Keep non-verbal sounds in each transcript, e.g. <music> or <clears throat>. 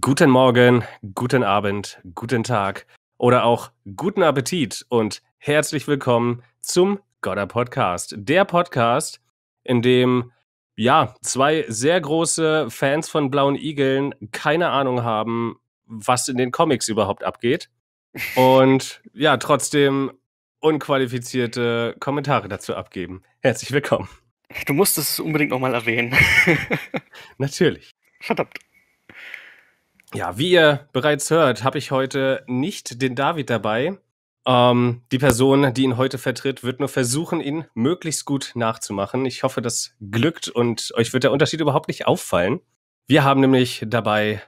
Guten Morgen, guten Abend, guten Tag oder auch guten Appetit und herzlich willkommen zum Godder Podcast. Der Podcast, in dem ja, zwei sehr große Fans von blauen Igeln keine Ahnung haben, was in den Comics überhaupt abgeht <laughs> und ja, trotzdem unqualifizierte Kommentare dazu abgeben. Herzlich willkommen. Du musst es unbedingt nochmal erwähnen. <laughs> Natürlich. Verdammt. Ja, wie ihr bereits hört, habe ich heute nicht den David dabei. Ähm, die Person, die ihn heute vertritt, wird nur versuchen, ihn möglichst gut nachzumachen. Ich hoffe, das glückt und euch wird der Unterschied überhaupt nicht auffallen. Wir haben nämlich dabei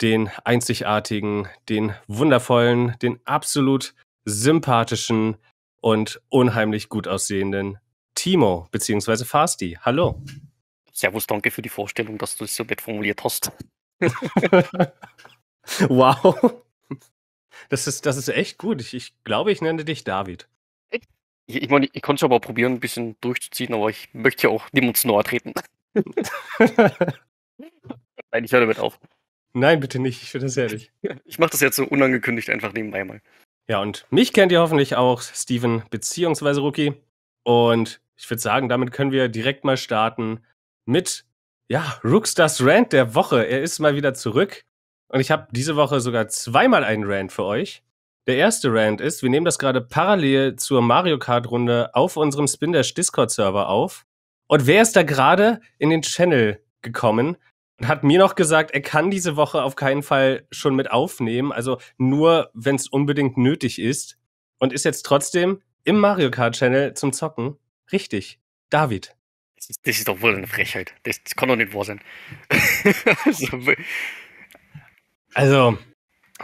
den einzigartigen, den wundervollen, den absolut sympathischen und unheimlich gut aussehenden Timo bzw. Fasti. Hallo. Servus, danke für die Vorstellung, dass du es so nett formuliert hast. <laughs> wow. Das ist, das ist echt gut. Ich, ich glaube, ich nenne dich David. Ich, ich meine, ich kann es aber probieren, ein bisschen durchzuziehen, aber ich möchte ja auch niemandem nahe treten. <laughs> Nein, ich höre damit auf. Nein, bitte nicht. Ich finde das ehrlich. Ich mache das jetzt so unangekündigt einfach nebenbei mal. Ja, und mich kennt ihr hoffentlich auch, Steven beziehungsweise Rookie. Und ich würde sagen, damit können wir direkt mal starten mit ja, Rookstars Rant der Woche. Er ist mal wieder zurück. Und ich habe diese Woche sogar zweimal einen Rant für euch. Der erste Rant ist, wir nehmen das gerade parallel zur Mario Kart Runde auf unserem Spindash Discord Server auf. Und wer ist da gerade in den Channel gekommen und hat mir noch gesagt, er kann diese Woche auf keinen Fall schon mit aufnehmen, also nur, wenn es unbedingt nötig ist. Und ist jetzt trotzdem im Mario Kart Channel zum Zocken. Richtig, David. Das ist, das ist doch wohl eine Frechheit. Das, das kann doch nicht wahr sein. <laughs> also, also,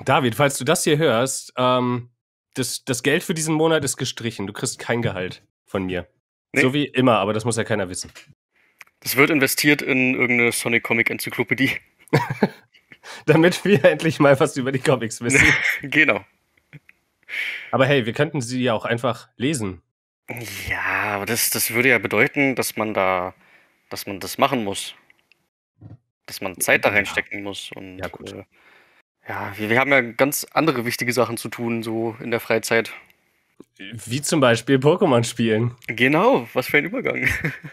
David, falls du das hier hörst, ähm, das, das Geld für diesen Monat ist gestrichen. Du kriegst kein Gehalt von mir. Nee. So wie immer, aber das muss ja keiner wissen. Das wird investiert in irgendeine Sonic Comic Enzyklopädie. <laughs> Damit wir endlich mal was über die Comics wissen. <laughs> genau. Aber hey, wir könnten sie ja auch einfach lesen. Ja, aber das, das würde ja bedeuten, dass man da, dass man das machen muss. Dass man Zeit da reinstecken muss. Und, ja, gut. Äh, ja, wir, wir haben ja ganz andere wichtige Sachen zu tun, so in der Freizeit. Wie zum Beispiel Pokémon spielen. Genau, was für ein Übergang.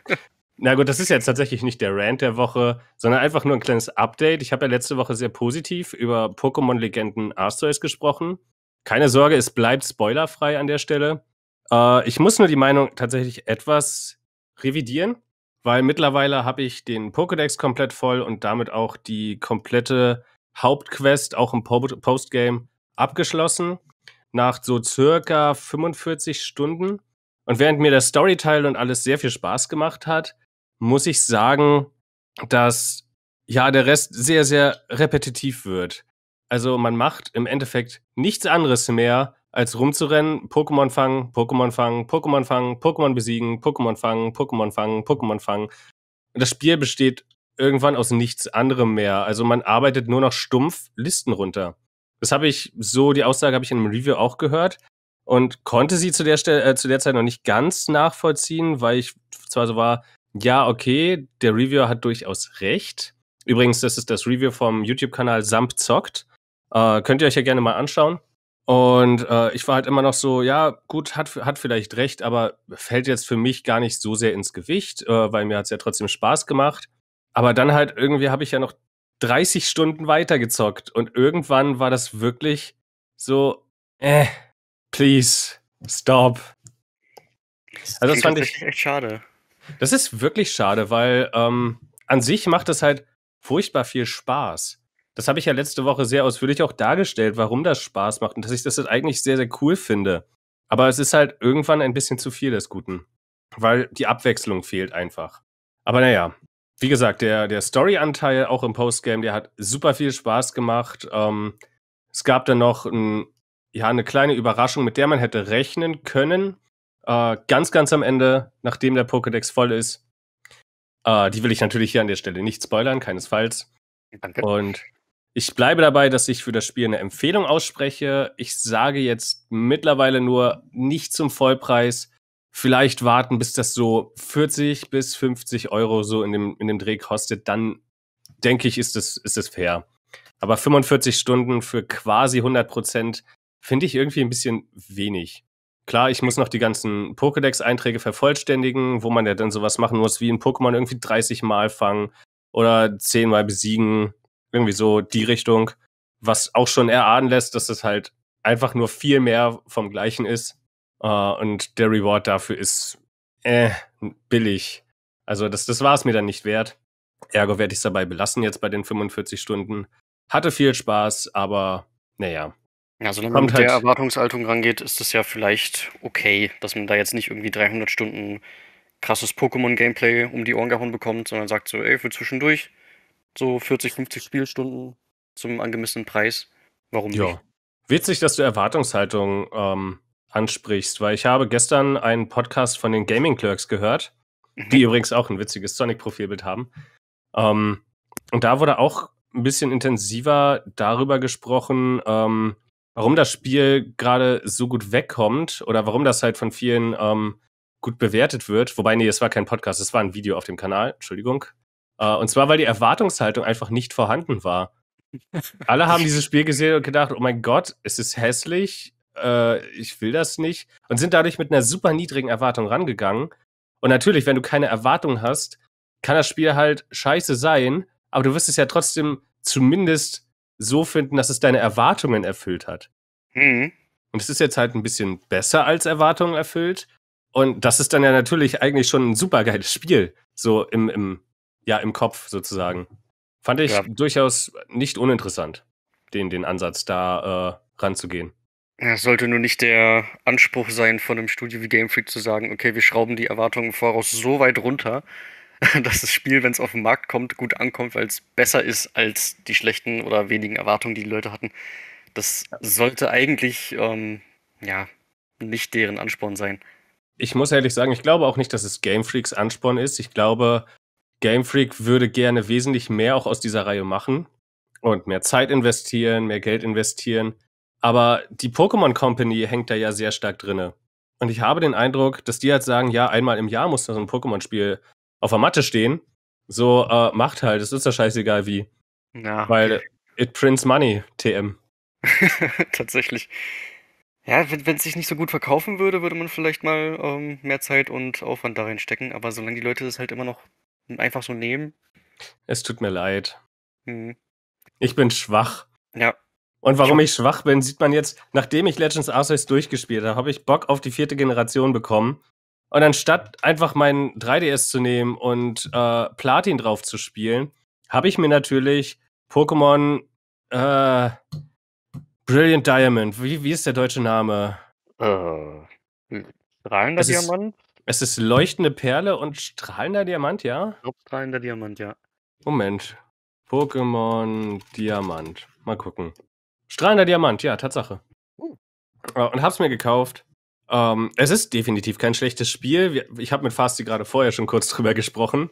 <laughs> Na gut, das ist jetzt tatsächlich nicht der Rant der Woche, sondern einfach nur ein kleines Update. Ich habe ja letzte Woche sehr positiv über Pokémon-Legenden Arceus gesprochen. Keine Sorge, es bleibt spoilerfrei an der Stelle. Äh, ich muss nur die Meinung tatsächlich etwas revidieren, weil mittlerweile habe ich den Pokédex komplett voll und damit auch die komplette Hauptquest, auch im Postgame, abgeschlossen. Nach so circa 45 Stunden. Und während mir der Storyteil und alles sehr viel Spaß gemacht hat, muss ich sagen, dass ja der Rest sehr, sehr repetitiv wird. Also man macht im Endeffekt nichts anderes mehr, als rumzurennen, Pokémon fangen, Pokémon fangen, Pokémon fangen, Pokémon besiegen, Pokémon fangen, Pokémon fangen, Pokémon fangen. Und das Spiel besteht irgendwann aus nichts anderem mehr. Also man arbeitet nur noch stumpf Listen runter. Das habe ich so, die Aussage habe ich in einem Review auch gehört und konnte sie zu der, Stelle, äh, zu der Zeit noch nicht ganz nachvollziehen, weil ich zwar so war, ja, okay, der Reviewer hat durchaus recht. Übrigens, das ist das Review vom YouTube-Kanal Samp zockt. Äh, könnt ihr euch ja gerne mal anschauen. Und äh, ich war halt immer noch so, ja, gut, hat, hat vielleicht recht, aber fällt jetzt für mich gar nicht so sehr ins Gewicht, äh, weil mir hat es ja trotzdem Spaß gemacht. Aber dann halt irgendwie habe ich ja noch 30 Stunden weitergezockt und irgendwann war das wirklich so, äh, please, stop. Also das fand ich echt schade. Das ist wirklich schade, weil ähm, an sich macht das halt furchtbar viel Spaß das habe ich ja letzte Woche sehr ausführlich auch dargestellt, warum das Spaß macht und dass ich das eigentlich sehr, sehr cool finde. Aber es ist halt irgendwann ein bisschen zu viel des Guten, weil die Abwechslung fehlt einfach. Aber naja, wie gesagt, der, der Story-Anteil auch im Postgame, der hat super viel Spaß gemacht. Ähm, es gab dann noch ein, ja, eine kleine Überraschung, mit der man hätte rechnen können. Äh, ganz, ganz am Ende, nachdem der Pokédex voll ist. Äh, die will ich natürlich hier an der Stelle nicht spoilern, keinesfalls. Danke. Und ich bleibe dabei, dass ich für das Spiel eine Empfehlung ausspreche. Ich sage jetzt mittlerweile nur nicht zum Vollpreis. Vielleicht warten, bis das so 40 bis 50 Euro so in dem, in dem Dreh kostet. Dann denke ich, ist das, ist das fair. Aber 45 Stunden für quasi 100 Prozent finde ich irgendwie ein bisschen wenig. Klar, ich muss noch die ganzen Pokédex-Einträge vervollständigen, wo man ja dann sowas machen muss, wie ein Pokémon irgendwie 30 Mal fangen oder 10 Mal besiegen irgendwie so die Richtung, was auch schon erahnen lässt, dass es halt einfach nur viel mehr vom Gleichen ist. Uh, und der Reward dafür ist äh, billig. Also das, das war es mir dann nicht wert. Ergo werde ich es dabei belassen jetzt bei den 45 Stunden. Hatte viel Spaß, aber naja. Ja, solange man mit halt der Erwartungshaltung rangeht, ist das ja vielleicht okay, dass man da jetzt nicht irgendwie 300 Stunden krasses Pokémon-Gameplay um die Ohren gehauen bekommt, sondern sagt so, ey, für zwischendurch so 40, 50 Spielstunden zum angemessenen Preis. Warum ja. nicht? Witzig, dass du Erwartungshaltung ähm, ansprichst, weil ich habe gestern einen Podcast von den Gaming Clerks gehört, die mhm. übrigens auch ein witziges Sonic-Profilbild haben. Ähm, und da wurde auch ein bisschen intensiver darüber gesprochen, ähm, warum das Spiel gerade so gut wegkommt oder warum das halt von vielen ähm, gut bewertet wird. Wobei, nee, es war kein Podcast, es war ein Video auf dem Kanal. Entschuldigung, äh, und zwar, weil die Erwartungshaltung einfach nicht vorhanden war. Alle haben dieses Spiel gesehen und gedacht, oh mein Gott, es ist hässlich, äh, ich will das nicht. Und sind dadurch mit einer super niedrigen Erwartung rangegangen. Und natürlich, wenn du keine Erwartung hast, kann das Spiel halt scheiße sein, aber du wirst es ja trotzdem zumindest so finden, dass es deine Erwartungen erfüllt hat. Mhm. Und es ist jetzt halt ein bisschen besser als Erwartungen erfüllt. Und das ist dann ja natürlich eigentlich schon ein super geiles Spiel, so im, im ja, im Kopf sozusagen. Fand ich ja. durchaus nicht uninteressant, den, den Ansatz da äh, ranzugehen. Es sollte nur nicht der Anspruch sein, von einem Studio wie Game Freak zu sagen, okay, wir schrauben die Erwartungen voraus so weit runter, <laughs> dass das Spiel, wenn es auf den Markt kommt, gut ankommt, weil es besser ist als die schlechten oder wenigen Erwartungen, die die Leute hatten. Das sollte eigentlich, ähm, ja, nicht deren Ansporn sein. Ich muss ehrlich sagen, ich glaube auch nicht, dass es Game Freaks Ansporn ist. Ich glaube, Game Freak würde gerne wesentlich mehr auch aus dieser Reihe machen und mehr Zeit investieren, mehr Geld investieren. Aber die Pokémon Company hängt da ja sehr stark drinne. Und ich habe den Eindruck, dass die halt sagen, ja, einmal im Jahr muss da so ein Pokémon-Spiel auf der Matte stehen. So, äh, macht halt, es ist ja scheißegal wie. Ja, Weil it prints money, TM. <laughs> Tatsächlich. Ja, wenn es sich nicht so gut verkaufen würde, würde man vielleicht mal ähm, mehr Zeit und Aufwand da reinstecken. Aber solange die Leute das halt immer noch einfach so nehmen. Es tut mir leid. Hm. Ich bin schwach. Ja. Und warum ich schwach bin, sieht man jetzt, nachdem ich Legends Arceus durchgespielt habe, habe ich Bock auf die vierte Generation bekommen. Und anstatt einfach mein 3DS zu nehmen und äh, Platin drauf zu spielen, habe ich mir natürlich Pokémon äh, Brilliant Diamond. Wie, wie ist der deutsche Name? Äh, strahlender Diamant? Es ist leuchtende Perle und strahlender Diamant, ja? strahlender Diamant, ja. Moment. Pokémon Diamant. Mal gucken. Strahlender Diamant, ja, Tatsache. Uh. Äh, und hab's mir gekauft. Ähm, es ist definitiv kein schlechtes Spiel. Ich habe mit Fasti gerade vorher schon kurz <laughs> drüber gesprochen.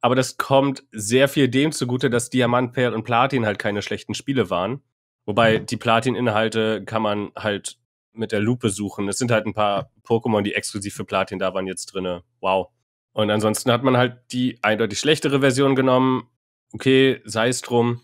Aber das kommt sehr viel dem zugute, dass Diamant, Perl und Platin halt keine schlechten Spiele waren. Wobei mhm. die Platin-Inhalte kann man halt mit der Lupe suchen. Es sind halt ein paar Pokémon, die exklusiv für Platin da waren, jetzt drinne. Wow. Und ansonsten hat man halt die eindeutig schlechtere Version genommen. Okay, sei es drum.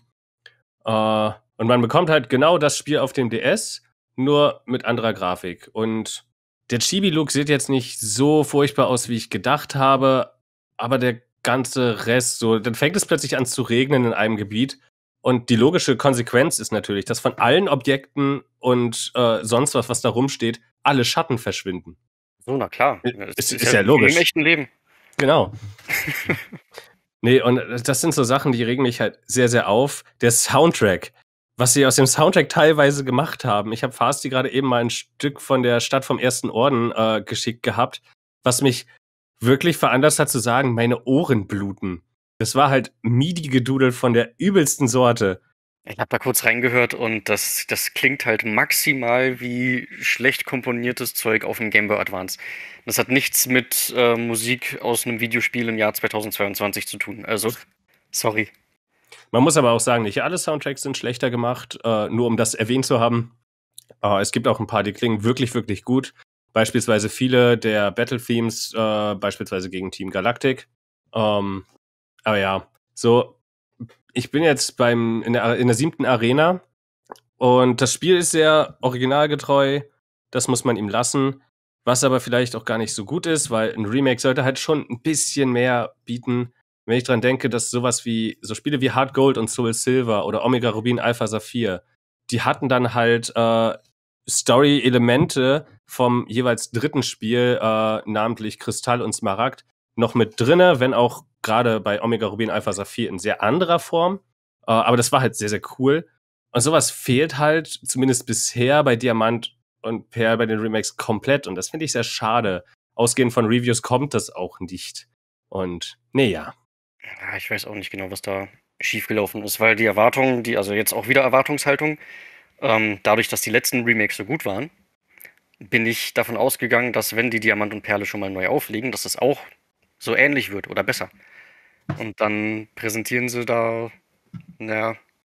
Uh, und man bekommt halt genau das Spiel auf dem DS, nur mit anderer Grafik. Und der Chibi-Look sieht jetzt nicht so furchtbar aus, wie ich gedacht habe, aber der ganze Rest so, dann fängt es plötzlich an zu regnen in einem Gebiet und die logische Konsequenz ist natürlich, dass von allen Objekten und äh, sonst was, was da rumsteht, alle Schatten verschwinden. So, na klar. Das ist, ist, ist ja, ja logisch. Im echten Leben. Genau. <laughs> nee, und das sind so Sachen, die regen mich halt sehr, sehr auf. Der Soundtrack, was sie aus dem Soundtrack teilweise gemacht haben. Ich habe Fasti gerade eben mal ein Stück von der Stadt vom Ersten Orden äh, geschickt gehabt, was mich wirklich veranlasst hat zu sagen, meine Ohren bluten. Das war halt MIDI-Gedudel von der übelsten Sorte. Ich habe da kurz reingehört und das, das klingt halt maximal wie schlecht komponiertes Zeug auf dem Game Boy Advance. Das hat nichts mit äh, Musik aus einem Videospiel im Jahr 2022 zu tun. Also, sorry. Man muss aber auch sagen, nicht alle Soundtracks sind schlechter gemacht, äh, nur um das erwähnt zu haben. Äh, es gibt auch ein paar, die klingen wirklich, wirklich gut. Beispielsweise viele der Battle Themes, äh, beispielsweise gegen Team Galactic. Ähm, aber ja, so, ich bin jetzt beim, in der, in der siebten Arena und das Spiel ist sehr originalgetreu. Das muss man ihm lassen. Was aber vielleicht auch gar nicht so gut ist, weil ein Remake sollte halt schon ein bisschen mehr bieten. Wenn ich dran denke, dass sowas wie, so Spiele wie Hard Gold und Soul Silver oder Omega Rubin Alpha Saphir, die hatten dann halt äh, Story-Elemente vom jeweils dritten Spiel, äh, namentlich Kristall und Smaragd, noch mit drinne, wenn auch gerade bei Omega Rubin Alpha Saphir in sehr anderer Form. Äh, aber das war halt sehr, sehr cool. Und sowas fehlt halt, zumindest bisher, bei Diamant und Perl bei den Remakes komplett. Und das finde ich sehr schade. Ausgehend von Reviews kommt das auch nicht. Und, nee, ja. ja ich weiß auch nicht genau, was da schiefgelaufen ist, weil die Erwartungen, die, also jetzt auch wieder Erwartungshaltung, ähm, dadurch, dass die letzten Remakes so gut waren, bin ich davon ausgegangen, dass wenn die Diamant und Perle schon mal neu auflegen, dass das auch so ähnlich wird oder besser. Und dann präsentieren sie da, naja,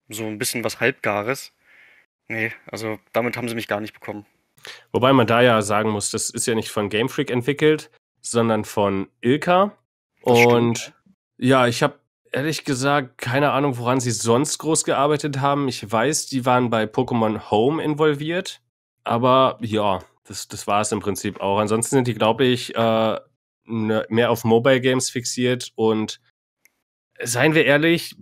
so ein bisschen was Halbgares. Nee, also damit haben sie mich gar nicht bekommen. Wobei man da ja sagen muss, das ist ja nicht von Game Freak entwickelt, sondern von Ilka. Und ja, ich habe ehrlich gesagt keine Ahnung, woran sie sonst groß gearbeitet haben. Ich weiß, die waren bei Pokémon Home involviert. Aber ja, das, das war es im Prinzip auch. Ansonsten sind die, glaube ich, äh, ne, mehr auf Mobile Games fixiert und seien wir ehrlich,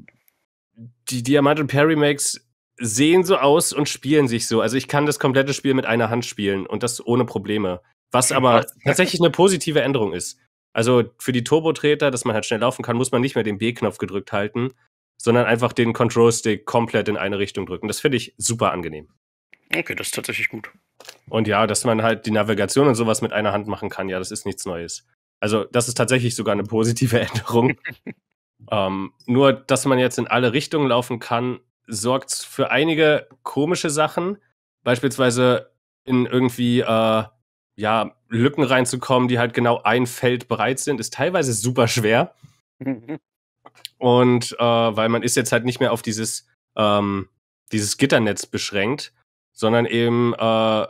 die Diamant und Perry Max sehen so aus und spielen sich so. Also ich kann das komplette Spiel mit einer Hand spielen und das ohne Probleme. Was aber <laughs> tatsächlich eine positive Änderung ist. Also für die Turbo-Treter, dass man halt schnell laufen kann, muss man nicht mehr den B-Knopf gedrückt halten, sondern einfach den Control-Stick komplett in eine Richtung drücken. Das finde ich super angenehm. Okay, das ist tatsächlich gut. Und ja, dass man halt die Navigation und sowas mit einer Hand machen kann, ja, das ist nichts Neues. Also, das ist tatsächlich sogar eine positive <laughs> Änderung. <laughs> Ähm, nur, dass man jetzt in alle Richtungen laufen kann, sorgt für einige komische Sachen. Beispielsweise in irgendwie äh, ja, Lücken reinzukommen, die halt genau ein Feld breit sind, ist teilweise super schwer. <laughs> Und äh, weil man ist jetzt halt nicht mehr auf dieses, ähm, dieses Gitternetz beschränkt, sondern eben, äh,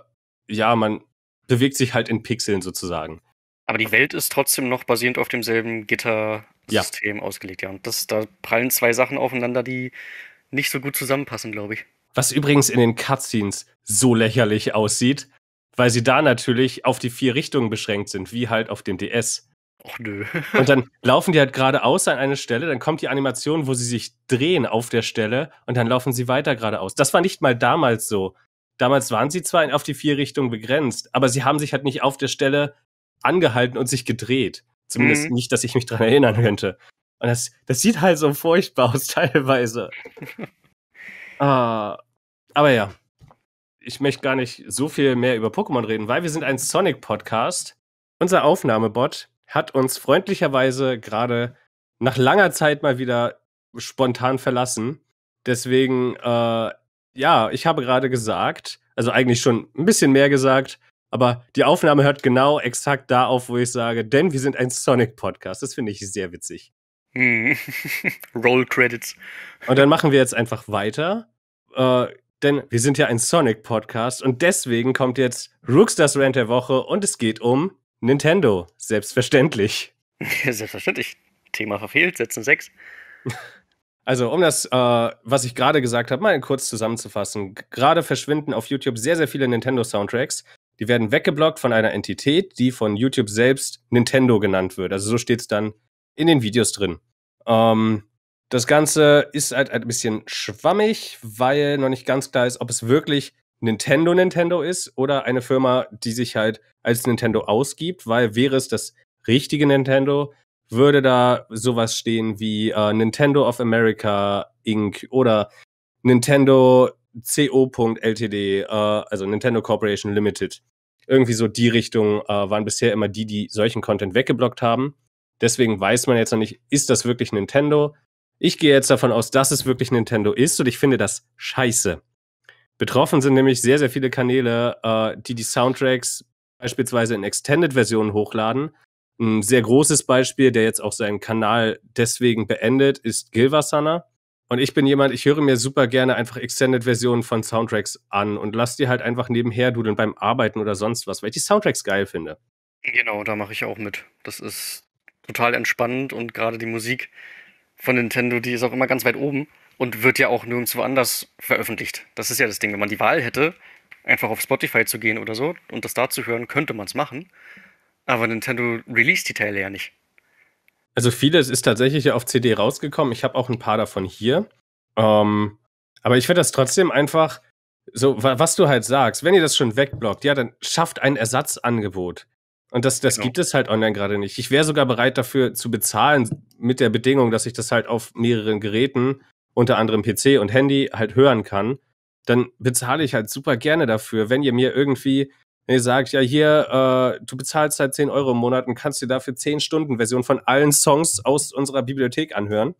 ja, man bewegt sich halt in Pixeln sozusagen. Aber die Welt ist trotzdem noch basierend auf demselben Gittersystem ja. ausgelegt, ja. Und das, da prallen zwei Sachen aufeinander, die nicht so gut zusammenpassen, glaube ich. Was übrigens in den Cutscenes so lächerlich aussieht, weil sie da natürlich auf die vier Richtungen beschränkt sind, wie halt auf dem DS. Och nö. <laughs> und dann laufen die halt geradeaus an eine Stelle, dann kommt die Animation, wo sie sich drehen auf der Stelle und dann laufen sie weiter geradeaus. Das war nicht mal damals so. Damals waren sie zwar auf die vier Richtungen begrenzt, aber sie haben sich halt nicht auf der Stelle angehalten und sich gedreht. Zumindest mhm. nicht, dass ich mich dran erinnern könnte. Und das, das sieht halt so furchtbar aus <laughs> teilweise. <laughs> ah, aber ja, ich möchte gar nicht so viel mehr über Pokémon reden, weil wir sind ein Sonic-Podcast. Unser Aufnahmebot hat uns freundlicherweise gerade nach langer Zeit mal wieder spontan verlassen. Deswegen, äh, ja, ich habe gerade gesagt, also eigentlich schon ein bisschen mehr gesagt, aber die Aufnahme hört genau exakt da auf, wo ich sage, denn wir sind ein Sonic-Podcast. Das finde ich sehr witzig. Hm. <laughs> Roll Credits. Und dann machen wir jetzt einfach weiter. Äh, denn wir sind ja ein Sonic-Podcast und deswegen kommt jetzt Rookstars Rant der Woche und es geht um Nintendo. Selbstverständlich. <laughs> Selbstverständlich. Thema verfehlt, Sätzen 6. <laughs> Also, um das, äh, was ich gerade gesagt habe, mal kurz zusammenzufassen. Gerade verschwinden auf YouTube sehr, sehr viele Nintendo-Soundtracks. Die werden weggeblockt von einer Entität, die von YouTube selbst Nintendo genannt wird. Also so steht es dann in den Videos drin. Ähm, das Ganze ist halt ein bisschen schwammig, weil noch nicht ganz klar ist, ob es wirklich Nintendo Nintendo ist oder eine Firma, die sich halt als Nintendo ausgibt, weil wäre es das richtige Nintendo, würde da sowas stehen wie äh, Nintendo of America Inc. oder Nintendo CO.LTD, äh, also Nintendo Corporation Limited. Irgendwie so die Richtung äh, waren bisher immer die, die solchen Content weggeblockt haben. Deswegen weiß man jetzt noch nicht, ist das wirklich Nintendo? Ich gehe jetzt davon aus, dass es wirklich Nintendo ist und ich finde das scheiße. Betroffen sind nämlich sehr, sehr viele Kanäle, äh, die die Soundtracks beispielsweise in Extended-Versionen hochladen. Ein sehr großes Beispiel, der jetzt auch seinen Kanal deswegen beendet, ist Gilvasana und ich bin jemand, ich höre mir super gerne einfach Extended-Versionen von Soundtracks an und lass die halt einfach nebenher dudeln beim Arbeiten oder sonst was, weil ich die Soundtracks geil finde. Genau, da mache ich auch mit. Das ist total entspannend und gerade die Musik von Nintendo, die ist auch immer ganz weit oben und wird ja auch nirgendwo anders veröffentlicht. Das ist ja das Ding. Wenn man die Wahl hätte, einfach auf Spotify zu gehen oder so und das da zu hören, könnte man es machen. Aber Nintendo released die Teile ja nicht. Also vieles ist tatsächlich auf CD rausgekommen. Ich habe auch ein paar davon hier. Ähm, aber ich finde das trotzdem einfach so, was du halt sagst. Wenn ihr das schon wegblockt, ja, dann schafft ein Ersatzangebot. Und das, das genau. gibt es halt online gerade nicht. Ich wäre sogar bereit dafür zu bezahlen, mit der Bedingung, dass ich das halt auf mehreren Geräten, unter anderem PC und Handy, halt hören kann. Dann bezahle ich halt super gerne dafür, wenn ihr mir irgendwie wenn ihr sagt, ja, hier, äh, du bezahlst halt 10 Euro im Monat und kannst dir dafür 10 Stunden Version von allen Songs aus unserer Bibliothek anhören.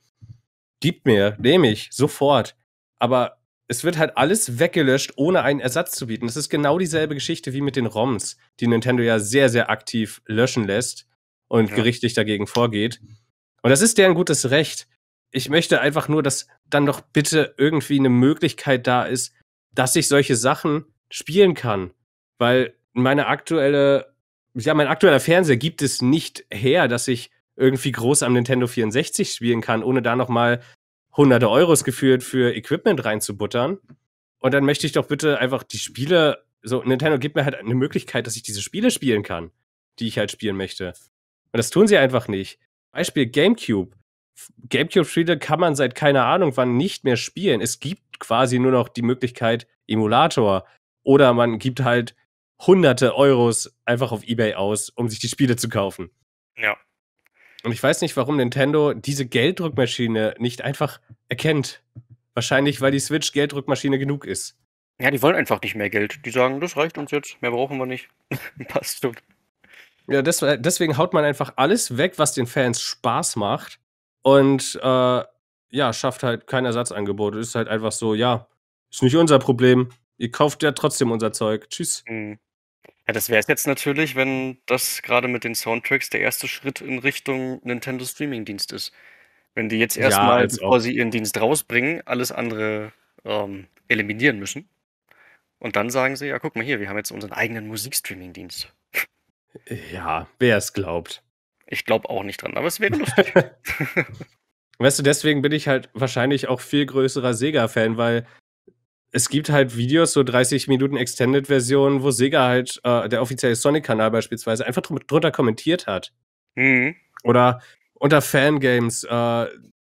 Gib mir, nehme ich, sofort. Aber es wird halt alles weggelöscht, ohne einen Ersatz zu bieten. Das ist genau dieselbe Geschichte wie mit den ROMs, die Nintendo ja sehr, sehr aktiv löschen lässt und ja. gerichtlich dagegen vorgeht. Und das ist deren gutes Recht. Ich möchte einfach nur, dass dann doch bitte irgendwie eine Möglichkeit da ist, dass ich solche Sachen spielen kann weil meine aktuelle, ja, mein aktueller Fernseher gibt es nicht her, dass ich irgendwie groß am Nintendo 64 spielen kann, ohne da nochmal hunderte Euros geführt für Equipment reinzubuttern. Und dann möchte ich doch bitte einfach die Spiele, so Nintendo gibt mir halt eine Möglichkeit, dass ich diese Spiele spielen kann, die ich halt spielen möchte. Und das tun sie einfach nicht. Beispiel GameCube. GameCube-Spiele kann man seit keine Ahnung wann nicht mehr spielen. Es gibt quasi nur noch die Möglichkeit Emulator. Oder man gibt halt hunderte Euros einfach auf Ebay aus, um sich die Spiele zu kaufen. Ja. Und ich weiß nicht, warum Nintendo diese Gelddruckmaschine nicht einfach erkennt. Wahrscheinlich, weil die Switch Gelddruckmaschine genug ist. Ja, die wollen einfach nicht mehr Geld. Die sagen, das reicht uns jetzt, mehr brauchen wir nicht. <laughs> Passt schon. Ja, das, äh, deswegen haut man einfach alles weg, was den Fans Spaß macht. Und äh, ja, schafft halt kein Ersatzangebot. Ist halt einfach so, ja, ist nicht unser Problem. Ihr kauft ja trotzdem unser Zeug. Tschüss. Mhm. Ja, das wäre es jetzt natürlich, wenn das gerade mit den Soundtracks der erste Schritt in Richtung Nintendo Streaming-Dienst ist. Wenn die jetzt erstmal, ja, bevor sie ihren Dienst rausbringen, alles andere ähm, eliminieren müssen. Und dann sagen sie, ja, guck mal hier, wir haben jetzt unseren eigenen Musikstreaming-Dienst. Ja, wer es glaubt. Ich glaube auch nicht dran, aber es wäre lustig. <laughs> weißt du, deswegen bin ich halt wahrscheinlich auch viel größerer Sega-Fan, weil es gibt halt Videos, so 30 Minuten Extended-Versionen, wo Sega halt, äh, der offizielle Sonic-Kanal beispielsweise, einfach dr drunter kommentiert hat. Mhm. Oder unter Fangames äh,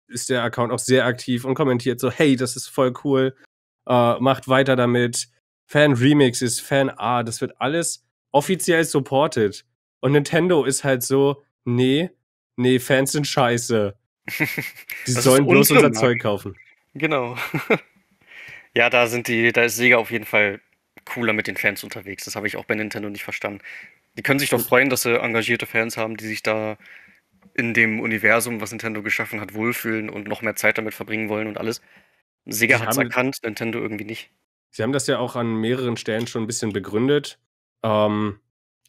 ist der Account auch sehr aktiv und kommentiert so, hey, das ist voll cool, äh, macht weiter damit. Fan-Remixes, Fan-Art, das wird alles offiziell supported. Und Nintendo ist halt so, nee, nee, Fans sind scheiße. <laughs> Die sollen bloß unser Zeug kaufen. Genau. <laughs> Ja, da sind die, da ist Sega auf jeden Fall cooler mit den Fans unterwegs. Das habe ich auch bei Nintendo nicht verstanden. Die können sich doch freuen, dass sie engagierte Fans haben, die sich da in dem Universum, was Nintendo geschaffen hat, wohlfühlen und noch mehr Zeit damit verbringen wollen und alles. Sega hat es erkannt, Nintendo irgendwie nicht. Sie haben das ja auch an mehreren Stellen schon ein bisschen begründet. Ähm,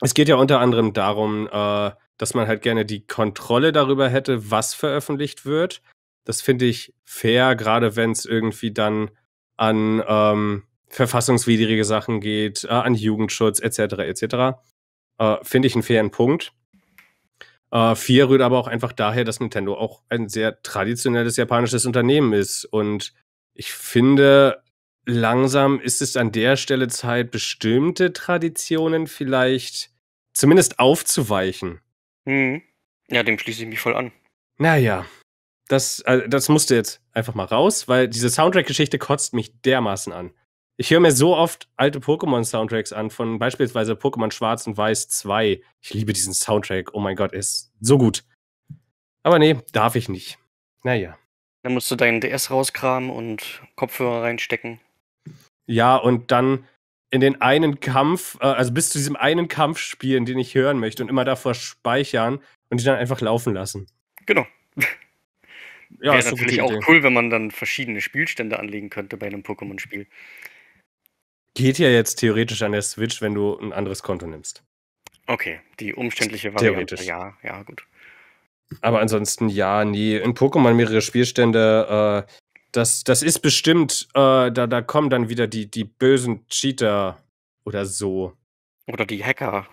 es geht ja unter anderem darum, äh, dass man halt gerne die Kontrolle darüber hätte, was veröffentlicht wird. Das finde ich fair, gerade wenn es irgendwie dann an ähm, verfassungswidrige Sachen geht, äh, an Jugendschutz etc. etc. Äh, Finde ich einen fairen Punkt. Äh, vier rührt aber auch einfach daher, dass Nintendo auch ein sehr traditionelles japanisches Unternehmen ist. Und ich finde, langsam ist es an der Stelle Zeit, bestimmte Traditionen vielleicht zumindest aufzuweichen. Hm. Ja, dem schließe ich mich voll an. Naja, das, äh, das musste jetzt einfach mal raus, weil diese Soundtrack-Geschichte kotzt mich dermaßen an. Ich höre mir so oft alte Pokémon-Soundtracks an, von beispielsweise Pokémon Schwarz und Weiß 2. Ich liebe diesen Soundtrack. Oh mein Gott, er ist so gut. Aber nee, darf ich nicht. Naja. Dann musst du deinen DS rauskramen und Kopfhörer reinstecken. Ja, und dann in den einen Kampf, äh, also bis zu diesem einen Kampf spielen, den ich hören möchte und immer davor speichern und die dann einfach laufen lassen. Genau. Ja, Wäre natürlich auch cool, wenn man dann verschiedene Spielstände anlegen könnte bei einem Pokémon-Spiel. Geht ja jetzt theoretisch an der Switch, wenn du ein anderes Konto nimmst. Okay, die umständliche Variante. Theoretisch. Ja, ja, gut. Aber ansonsten ja, nee. In Pokémon mehrere Spielstände, äh, das, das ist bestimmt, äh, da, da kommen dann wieder die, die bösen Cheater oder so. Oder die Hacker.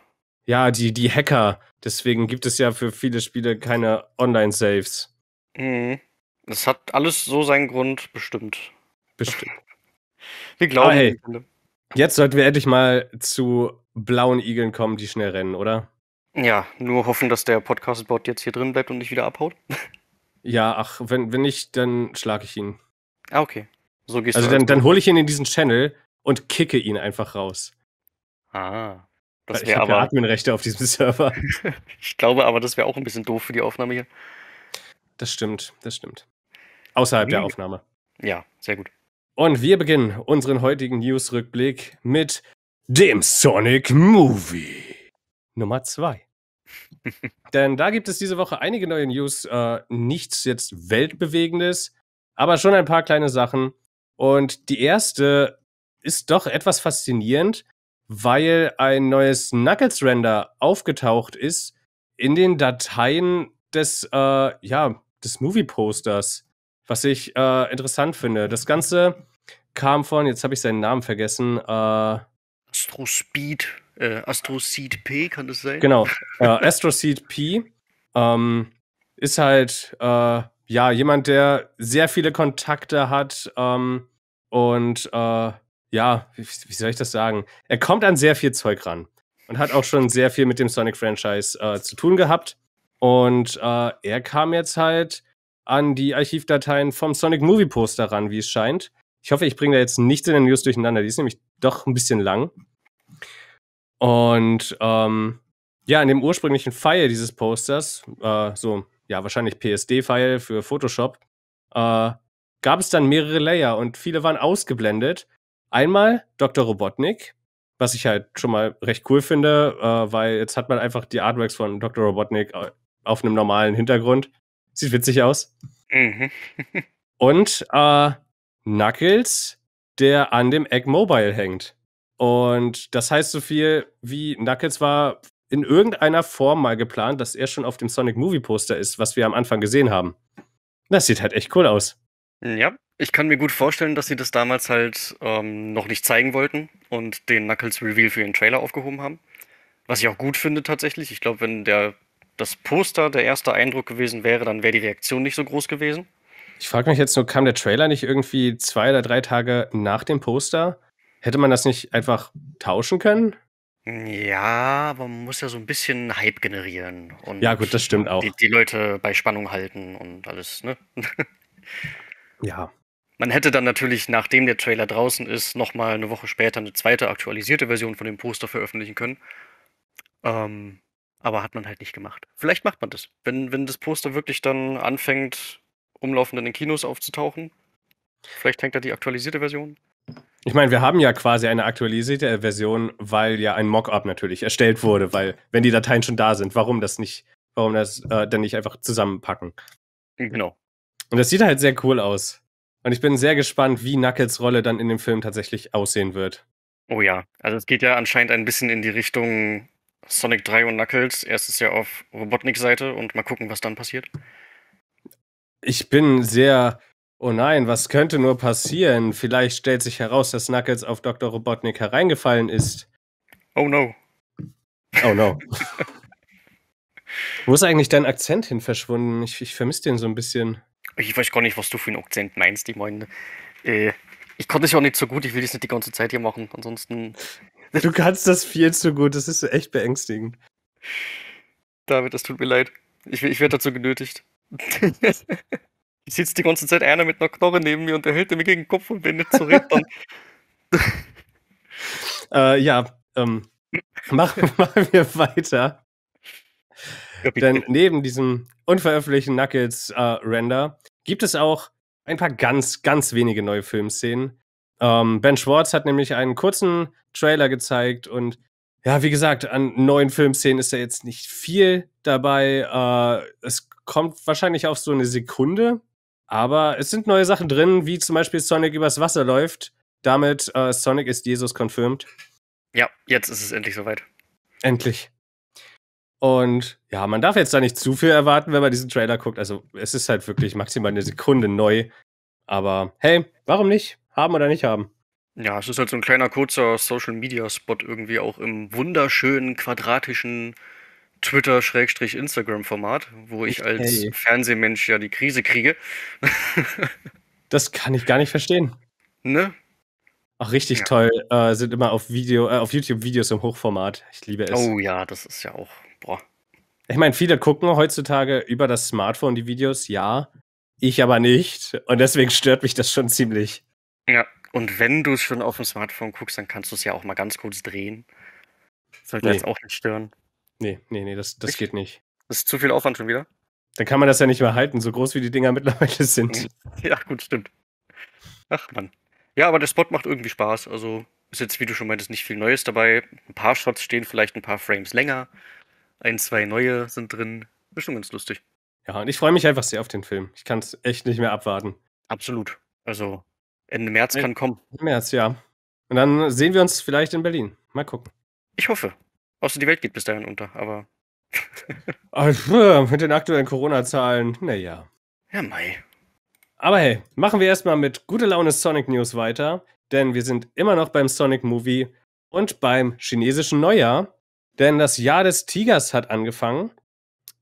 Ja, die, die Hacker. Deswegen gibt es ja für viele Spiele keine Online-Saves. Mhm. Das hat alles so seinen Grund, bestimmt. Bestimmt. <laughs> wir glauben. Ah, hey. Jetzt sollten wir endlich mal zu blauen Igeln kommen, die schnell rennen, oder? Ja, nur hoffen, dass der Podcast-Bot jetzt hier drin bleibt und nicht wieder abhaut. <laughs> Ja, ach, wenn, wenn nicht, dann schlage ich ihn. Ah, okay. So gehst also du. Also dann, dann hole ich ihn in diesen Channel und kicke ihn einfach raus. Ah. Das wäre aber. Ja Adminrechte auf diesem <laughs> Server. ich glaube aber, das wäre auch ein bisschen doof für die Aufnahme hier. Das stimmt, das stimmt. Außerhalb Wie? der Aufnahme. Ja, sehr gut. Und wir beginnen unseren heutigen News-Rückblick mit dem Sonic Movie Nummer 2. <laughs> Denn da gibt es diese Woche einige neue News, äh, nichts jetzt weltbewegendes, aber schon ein paar kleine Sachen. Und die erste ist doch etwas faszinierend, weil ein neues Knuckles-Render aufgetaucht ist in den Dateien des, äh, ja, des Movie-Posters, was ich äh, interessant finde. Das Ganze kam von, jetzt habe ich seinen Namen vergessen, äh, Astro Speed, äh, Astro Seed P, kann das sein? Genau, <laughs> äh, Astro Seed P ähm, ist halt äh, ja jemand, der sehr viele Kontakte hat ähm, und äh, ja, wie, wie, soll ich das sagen? Er kommt an sehr viel Zeug ran und hat auch schon sehr viel mit dem Sonic-Franchise äh, zu tun gehabt. Und äh, er kam jetzt halt an die Archivdateien vom Sonic Movie Poster ran, wie es scheint. Ich hoffe, ich bringe da jetzt nichts in den News durcheinander. Die ist nämlich doch ein bisschen lang. Und ähm, ja, in dem ursprünglichen File dieses Posters, äh, so ja wahrscheinlich PSD-File für Photoshop, äh, gab es dann mehrere Layer und viele waren ausgeblendet. Einmal Dr. Robotnik, was ich halt schon mal recht cool finde, äh, weil jetzt hat man einfach die Artworks von Dr. Robotnik äh, auf einem normalen Hintergrund. Sieht witzig aus. Mhm. <laughs> Und äh, Knuckles, der an dem Egg Mobile hängt. Und das heißt so viel wie Knuckles war in irgendeiner Form mal geplant, dass er schon auf dem Sonic Movie Poster ist, was wir am Anfang gesehen haben. Das sieht halt echt cool aus. Ja, ich kann mir gut vorstellen, dass sie das damals halt ähm, noch nicht zeigen wollten und den Knuckles Reveal für ihren Trailer aufgehoben haben. Was ich auch gut finde tatsächlich. Ich glaube, wenn der das Poster der erste Eindruck gewesen wäre, dann wäre die Reaktion nicht so groß gewesen. Ich frage mich jetzt nur, kam der Trailer nicht irgendwie zwei oder drei Tage nach dem Poster? Hätte man das nicht einfach tauschen können? Ja, aber man muss ja so ein bisschen Hype generieren. Und ja, gut, das stimmt auch. Die, die Leute bei Spannung halten und alles, ne? <laughs> ja. Man hätte dann natürlich, nachdem der Trailer draußen ist, nochmal eine Woche später eine zweite aktualisierte Version von dem Poster veröffentlichen können. Ähm, aber hat man halt nicht gemacht. Vielleicht macht man das. Wenn, wenn das Poster wirklich dann anfängt, umlaufend in den Kinos aufzutauchen. Vielleicht hängt da die aktualisierte Version. Ich meine, wir haben ja quasi eine aktualisierte Version, weil ja ein Mockup natürlich erstellt wurde, weil wenn die Dateien schon da sind, warum das nicht, warum das äh, dann nicht einfach zusammenpacken? Genau. Und das sieht halt sehr cool aus. Und ich bin sehr gespannt, wie Knuckles Rolle dann in dem Film tatsächlich aussehen wird. Oh ja, also es geht ja anscheinend ein bisschen in die Richtung Sonic 3 und Knuckles erstes Jahr auf Robotnik-Seite und mal gucken, was dann passiert. Ich bin sehr. Oh nein, was könnte nur passieren? Vielleicht stellt sich heraus, dass Knuckles auf Dr. Robotnik hereingefallen ist. Oh no. Oh no. <laughs> Wo ist eigentlich dein Akzent hin verschwunden? Ich, ich vermisse den so ein bisschen. Ich weiß gar nicht, was du für einen Akzent meinst, ich meine. Äh, ich konnte es ja auch nicht so gut, ich will das nicht die ganze Zeit hier machen. Ansonsten. Du kannst das viel zu gut, das ist echt beängstigend. David, das tut mir leid. Ich, ich werde dazu genötigt. <laughs> ich sitze die ganze Zeit einer mit einer Knorre neben mir und er hält mir gegen den Kopf und wendet nicht zu rettern. <laughs> äh, ja, ähm, machen, <laughs> machen wir weiter. Denn neben diesem unveröffentlichten Knuckles-Render äh, gibt es auch ein paar ganz, ganz wenige neue Filmszenen. Ähm, ben Schwartz hat nämlich einen kurzen Trailer gezeigt und ja, wie gesagt, an neuen Filmszenen ist da jetzt nicht viel dabei. Äh, es kommt wahrscheinlich auf so eine Sekunde, aber es sind neue Sachen drin, wie zum Beispiel Sonic übers Wasser läuft. Damit äh, Sonic ist Jesus confirmed. Ja, jetzt ist es endlich soweit. Endlich. Und ja, man darf jetzt da nicht zu viel erwarten, wenn man diesen Trailer guckt. Also es ist halt wirklich maximal eine Sekunde neu. Aber hey, warum nicht? Haben oder nicht haben? Ja, es ist halt so ein kleiner kurzer Social Media Spot irgendwie auch im wunderschönen quadratischen Twitter-Instagram-Format, wo ich als hey. Fernsehmensch ja die Krise kriege. <laughs> das kann ich gar nicht verstehen. Ne? Auch richtig ja. toll. Äh, sind immer auf Video, äh, auf YouTube Videos im Hochformat. Ich liebe es. Oh ja, das ist ja auch boah. Ich meine, viele gucken heutzutage über das Smartphone die Videos, ja. Ich aber nicht. Und deswegen stört mich das schon ziemlich. Ja, und wenn du es schon auf dem Smartphone guckst, dann kannst du es ja auch mal ganz kurz drehen. sollte nee. jetzt auch nicht stören. Nee, nee, nee, das, das geht nicht. Das ist zu viel Aufwand schon wieder. Dann kann man das ja nicht mehr halten, so groß wie die Dinger <laughs> mittlerweile sind. <laughs> Ja, gut, stimmt. Ach Mann. Ja, aber der Spot macht irgendwie Spaß. Also ist jetzt, wie du schon meintest, nicht viel Neues dabei. Ein paar Shots stehen vielleicht ein paar Frames länger ein, zwei neue sind drin. Ist schon ganz lustig. Ja, und ich freue mich einfach sehr auf den Film. Ich kann es echt nicht mehr abwarten. Absolut. Also Ende März Ende kann kommen. Ende März, ja. Und dann sehen wir uns vielleicht in Berlin. Mal gucken. Ich hoffe. Außer die Welt geht bis dahin unter, aber. <laughs> mit den aktuellen Corona-Zahlen, naja. Ja, Mai. Aber hey, machen wir erstmal mit gute Laune Sonic News weiter, denn wir sind immer noch beim Sonic Movie und beim chinesischen Neujahr. Denn das Jahr des Tigers hat angefangen.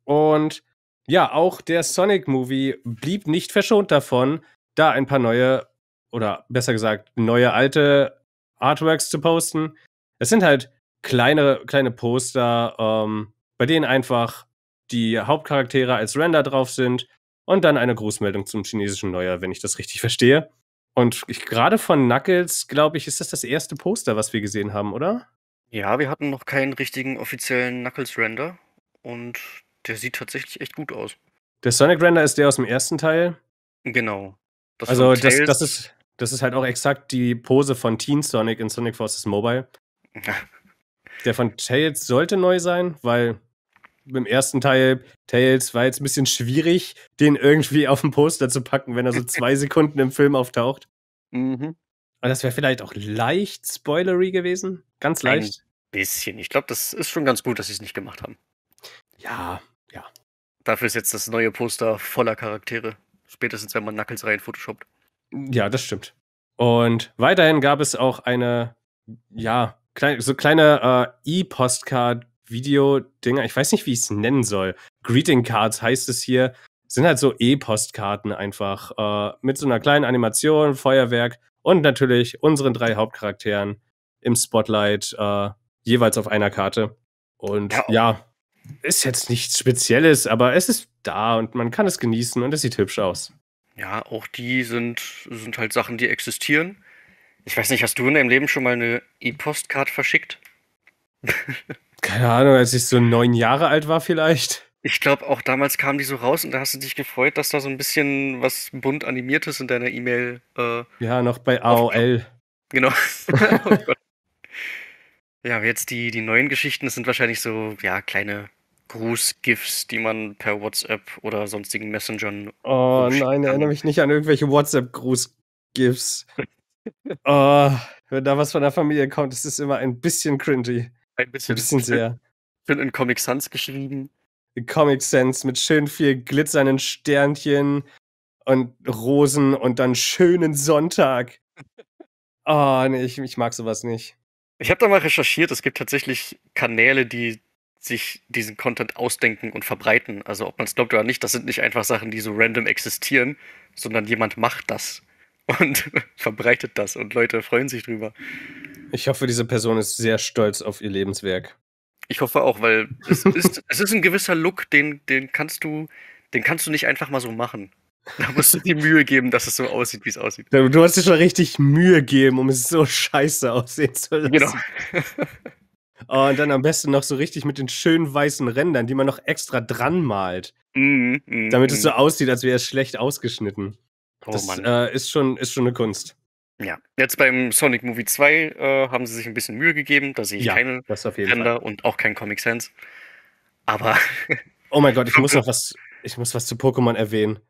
Und ja, auch der Sonic-Movie blieb nicht verschont davon, da ein paar neue, oder besser gesagt, neue alte Artworks zu posten. Es sind halt kleinere, kleine Poster, ähm, bei denen einfach die Hauptcharaktere als Render drauf sind und dann eine Grußmeldung zum chinesischen Neuer, wenn ich das richtig verstehe. Und gerade von Knuckles, glaube ich, ist das das erste Poster, was wir gesehen haben, oder? Ja, wir hatten noch keinen richtigen offiziellen Knuckles-Render und der sieht tatsächlich echt gut aus. Der Sonic Render ist der aus dem ersten Teil. Genau. Das also das, das, ist, das ist halt auch exakt die Pose von Teen Sonic in Sonic Forces Mobile. <laughs> der von Tails sollte neu sein, weil im ersten Teil Tails war jetzt ein bisschen schwierig, den irgendwie auf den Poster zu packen, wenn er so zwei <laughs> Sekunden im Film auftaucht. Mhm. Und das wäre vielleicht auch leicht spoilery gewesen. Ganz leicht. Ein bisschen. Ich glaube, das ist schon ganz gut, dass sie es nicht gemacht haben. Ja, ja. Dafür ist jetzt das neue Poster voller Charaktere. Spätestens, wenn man Knuckles rein photoshoppt. Ja, das stimmt. Und weiterhin gab es auch eine, ja, klein, so kleine äh, E-Postcard-Video-Dinger. Ich weiß nicht, wie ich es nennen soll. Greeting Cards heißt es hier. Sind halt so E-Postkarten einfach. Äh, mit so einer kleinen Animation, Feuerwerk und natürlich unseren drei Hauptcharakteren im Spotlight äh, jeweils auf einer Karte. Und ja. ja, ist jetzt nichts Spezielles, aber es ist da und man kann es genießen und es sieht hübsch aus. Ja, auch die sind, sind halt Sachen, die existieren. Ich weiß nicht, hast du in deinem Leben schon mal eine E-Postcard verschickt? <laughs> Keine Ahnung, als ich so neun Jahre alt war vielleicht. Ich glaube, auch damals kam die so raus und da hast du dich gefreut, dass da so ein bisschen was bunt animiertes in deiner E-Mail. Äh, ja, noch bei AOL. Genau. <laughs> oh Gott. Ja, jetzt die, die neuen Geschichten, das sind wahrscheinlich so, ja, kleine Grußgifs, die man per WhatsApp oder sonstigen Messengern. Oh nein, kann. erinnere mich nicht an irgendwelche whatsapp grußgifs <laughs> oh, wenn da was von der Familie kommt, ist es immer ein bisschen cringy. Ein bisschen. Ein bisschen sehr. <laughs> Ich bin in Comic Sans geschrieben. In Comic Sans mit schön viel glitzernden Sternchen und Rosen und dann schönen Sonntag. <laughs> Oh, nee, ich, ich mag sowas nicht. Ich habe da mal recherchiert, es gibt tatsächlich Kanäle, die sich diesen Content ausdenken und verbreiten. Also ob man es glaubt oder nicht, das sind nicht einfach Sachen, die so random existieren, sondern jemand macht das <laughs> und verbreitet das und Leute freuen sich drüber. Ich hoffe, diese Person ist sehr stolz auf ihr Lebenswerk. Ich hoffe auch, weil es ist, <laughs> es ist ein gewisser Look, den, den kannst du, den kannst du nicht einfach mal so machen. Da musst du dir Mühe geben, dass es so aussieht, wie es aussieht. Du hast dir schon richtig Mühe gegeben, um es so scheiße aussehen zu lassen. Genau. <laughs> Oh, und dann am besten noch so richtig mit den schönen weißen Rändern, die man noch extra dran malt. Mm, mm, damit es mhm. so aussieht, als wäre es schlecht ausgeschnitten. Oh, das äh, ist, schon, ist schon eine Kunst. Ja, jetzt beim Sonic Movie 2 äh, haben sie sich ein bisschen Mühe gegeben. Da sehe ich ja, keine Ränder Fall. und auch kein Comic Sans. Aber. oh mein Gott, ich <laughs> muss noch was, ich muss was zu Pokémon erwähnen.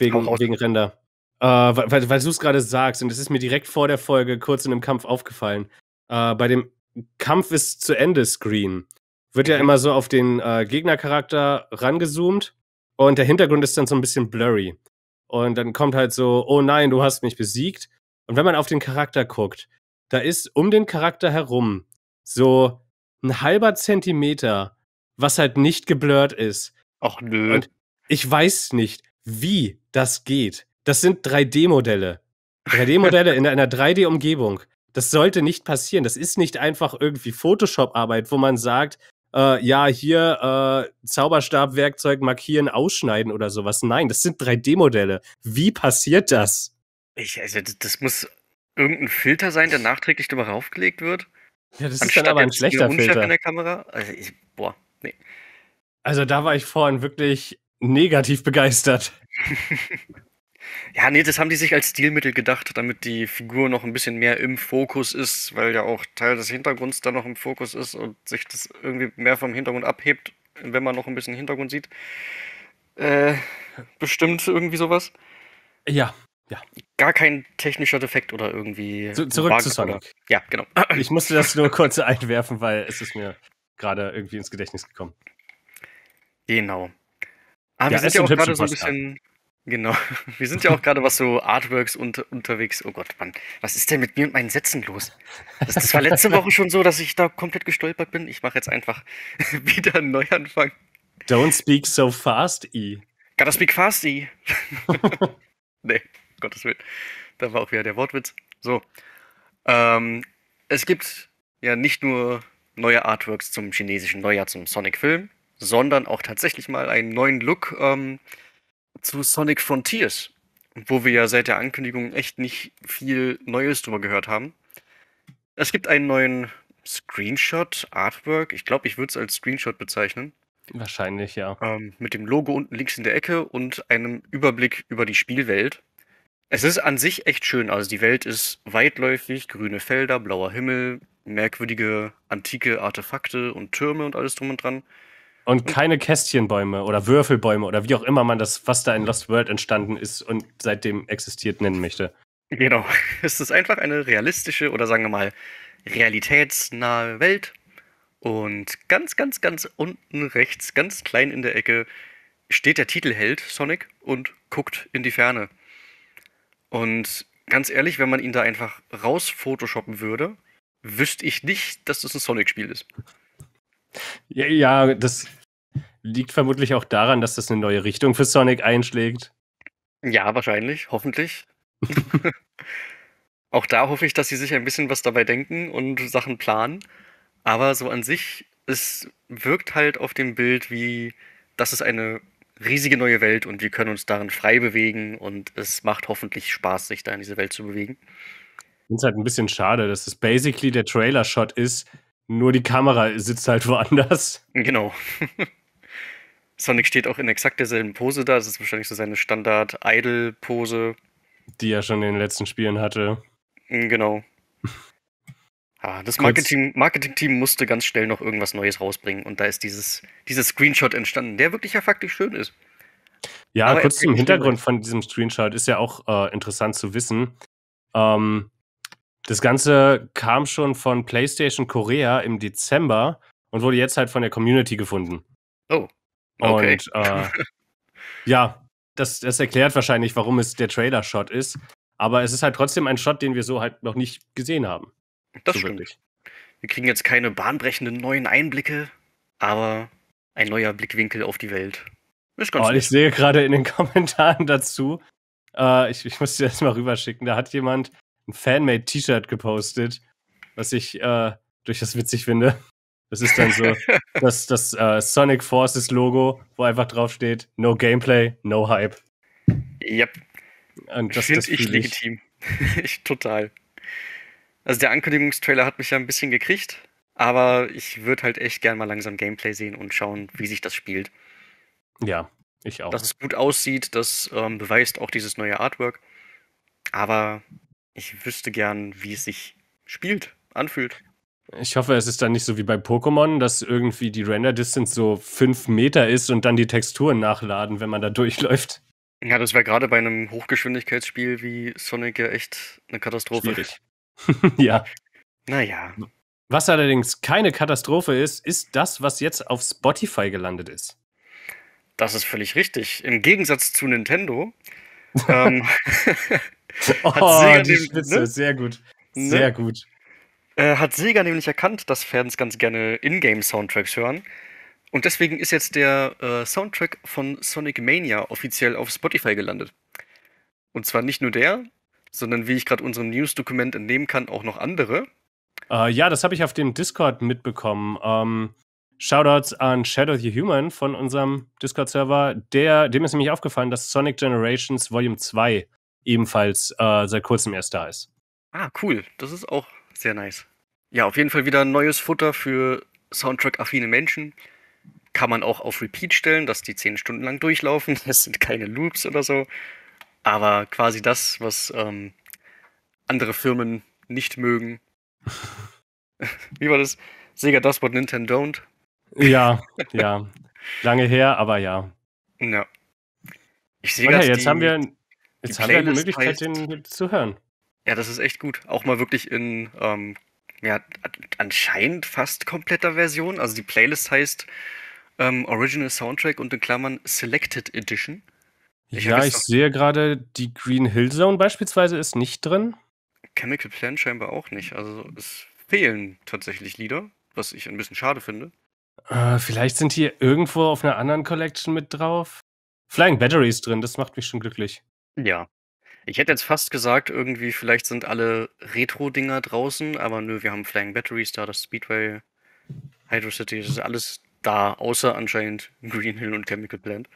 Wegen, wegen Render. Äh, weil weil du es gerade sagst, und es ist mir direkt vor der Folge kurz in einem Kampf aufgefallen. Äh, bei dem Kampf ist zu Ende Screen wird ja mhm. immer so auf den äh, Gegnercharakter rangezoomt und der Hintergrund ist dann so ein bisschen blurry. Und dann kommt halt so, oh nein, du hast mich besiegt. Und wenn man auf den Charakter guckt, da ist um den Charakter herum so ein halber Zentimeter, was halt nicht geblurrt ist. Ach nö. Und ich weiß nicht, wie das geht. Das sind 3D-Modelle. 3D-Modelle in einer 3D-Umgebung. Das sollte nicht passieren. Das ist nicht einfach irgendwie Photoshop-Arbeit, wo man sagt, äh, ja, hier äh, Zauberstab, Werkzeug markieren, ausschneiden oder sowas. Nein, das sind 3D-Modelle. Wie passiert das? Ich, also, das muss irgendein Filter sein, der nachträglich darüber raufgelegt wird. Ja, das ist dann aber ein schlechter Filter. In der Kamera. Also, ich, boah, nee. Also da war ich vorhin wirklich negativ begeistert. <laughs> ja, nee, das haben die sich als Stilmittel gedacht, damit die Figur noch ein bisschen mehr im Fokus ist, weil ja auch Teil des Hintergrunds da noch im Fokus ist und sich das irgendwie mehr vom Hintergrund abhebt, wenn man noch ein bisschen Hintergrund sieht. Äh, bestimmt irgendwie sowas. Ja, ja. Gar kein technischer Defekt oder irgendwie. Z zurück Bug zu Sonic. Oder, ja, genau. <clears throat> Ich musste das nur kurz <laughs> einwerfen, weil es ist mir gerade irgendwie ins Gedächtnis gekommen. Genau. Ah, ja, wir sind ja auch gerade so ein bisschen. Genau. <laughs> Wir sind ja auch gerade was so Artworks unter, unterwegs. Oh Gott, Mann, was ist denn mit mir und meinen Sätzen los? Das, das war letzte Woche schon so, dass ich da komplett gestolpert bin. Ich mache jetzt einfach <laughs> wieder einen Neuanfang. Don't speak so fast, E. Gotta speak fast, E. <laughs> nee, Gottes Willen. Da war auch wieder der Wortwitz. So. Ähm, es gibt ja nicht nur neue Artworks zum chinesischen Neujahr, zum Sonic-Film, sondern auch tatsächlich mal einen neuen Look ähm, zu Sonic Frontiers, wo wir ja seit der Ankündigung echt nicht viel Neues drüber gehört haben. Es gibt einen neuen Screenshot, Artwork. Ich glaube, ich würde es als Screenshot bezeichnen. Wahrscheinlich, ja. Ähm, mit dem Logo unten links in der Ecke und einem Überblick über die Spielwelt. Es ist an sich echt schön. Also die Welt ist weitläufig, grüne Felder, blauer Himmel, merkwürdige antike Artefakte und Türme und alles drum und dran. Und keine Kästchenbäume oder Würfelbäume oder wie auch immer man das, was da in Lost World entstanden ist und seitdem existiert, nennen möchte. Genau. <laughs> Es ist einfach eine realistische oder sagen wir mal realitätsnahe Welt. Und ganz, ganz, ganz unten rechts, ganz klein in der Ecke, steht der Titelheld Sonic und guckt in die Ferne. Und ganz ehrlich, wenn man ihn da einfach raus Photoshoppen würde, wüsste ich nicht, dass das ein Sonic-Spiel ist. Ja, ja, das liegt vermutlich auch daran, dass das eine neue Richtung für Sonic einschlägt. Ja, wahrscheinlich, hoffentlich. <laughs> auch da hoffe ich, dass sie sich ein bisschen was dabei denken und Sachen planen. Aber so an sich, es wirkt halt auf dem Bild wie, das ist eine riesige neue Welt und wir können uns darin frei bewegen und es macht hoffentlich Spaß, sich da in diese Welt zu bewegen. Ich finde es halt ein bisschen schade, dass es basically der Trailer-Shot ist, nur die Kamera sitzt halt woanders. Genau. <laughs> Sonic steht auch in exakt derselben Pose da. Das ist wahrscheinlich so seine Standard-Idle-Pose. Die er schon in den letzten Spielen hatte. Mm, genau. <laughs> Ah, das Marketing-Team Marketing musste ganz schnell noch irgendwas Neues rausbringen und da ist dieses, dieses Screenshot entstanden, der wirklich ja faktisch schön ist. Ja, Aber kurz zum Hintergrund halt von diesem Screenshot ist ja auch äh, interessant zu wissen. Ähm, das Ganze kam schon von PlayStation Korea im Dezember und wurde jetzt halt von der Community gefunden. Oh. Okay. Und äh, <laughs> ja, das, das erklärt wahrscheinlich, warum es der Trailer-Shot ist. Aber es ist halt trotzdem ein Shot, den wir so halt noch nicht gesehen haben. Das so stimmt. Wirklich. Wir kriegen jetzt keine bahnbrechenden neuen Einblicke, aber ein neuer Blickwinkel auf die Welt. Ist ganz oh, ich sehe gerade in den <laughs> Kommentaren dazu, äh, ich, ich muss dir das mal rüberschicken, da hat jemand ein Fanmade-T-Shirt gepostet, was ich äh, durchaus witzig finde. Das ist dann so <laughs> das, das äh, Sonic Forces Logo, wo einfach drauf steht, no Gameplay, no Hype. Yep. Und das finde ich legitim. <laughs> ich total. Also der Ankündigungstrailer hat mich ja ein bisschen gekriegt, aber ich würde halt echt gerne mal langsam Gameplay sehen und schauen, wie sich das spielt. Ja, ich auch. Dass es gut aussieht, das ähm, beweist auch dieses neue Artwork. Aber ich wüsste gern, wie es sich spielt, anfühlt. Ich hoffe, es ist dann nicht so wie bei Pokémon, dass irgendwie die Render-Distance so 5 Meter ist und dann die Texturen nachladen, wenn man da <laughs> durchläuft. Ja, das wäre gerade bei einem Hochgeschwindigkeitsspiel wie Sonic ja echt eine Katastrophe. Schwierig. <laughs> ja. Naja. Was allerdings keine Katastrophe ist, ist das, was jetzt auf Spotify gelandet ist. Das ist völlig richtig. Im Gegensatz zu Nintendo. <laughs> ähm, Oh, Seger die Spitze, ne? sehr gut. Ne? Sehr ne? gut. Äh, hat Sega nämlich erkannt, dass Fans ganz gerne Ingame-Soundtracks hören. Und deswegen ist jetzt der äh, Soundtrack von Sonic Mania offiziell auf Spotify gelandet. Und zwar nicht nur der, sondern wie ich gerade unserem News-Dokument entnehmen kann, auch noch andere. Äh, ja, das habe ich auf dem Discord mitbekommen. Ähm, Shoutouts an Shadow the Human von unserem Discord-Server. Dem ist nämlich aufgefallen, dass Sonic Generations Volume 2 ebenfalls äh, seit kurzem erst da ist. Ah, cool. Das ist auch sehr nice. Ja, auf jeden Fall wieder neues Futter für Soundtrack-affine Menschen. Kann man auch auf Repeat stellen, dass die zehn Stunden lang durchlaufen. Es <laughs> sind keine Loops oder so. Aber quasi das, was ähm, andere Firmen nicht mögen. <laughs> Wie war das? Sega does what Nintendo don't. Ja, <laughs> ja. Lange her, aber ja. Ja. Ich sehe okay, jetzt haben wir Jetzt haben wir die Möglichkeit, heißt, den zu hören. Ja, das ist echt gut. Auch mal wirklich in ähm, ja, anscheinend fast kompletter Version. Also die Playlist heißt ähm, Original Soundtrack und in Klammern Selected Edition. Ich ja, ich sehe gerade, die Green Hill Zone beispielsweise ist nicht drin. Chemical Plan scheinbar auch nicht. Also es fehlen tatsächlich Lieder, was ich ein bisschen schade finde. Äh, vielleicht sind hier irgendwo auf einer anderen Collection mit drauf. Flying Batteries drin, das macht mich schon glücklich. Ja. Ich hätte jetzt fast gesagt, irgendwie, vielleicht sind alle Retro-Dinger draußen, aber nö, wir haben Flying Batteries da, das Speedway, Hydro City, das ist alles da, außer anscheinend Green Hill und Chemical Plant.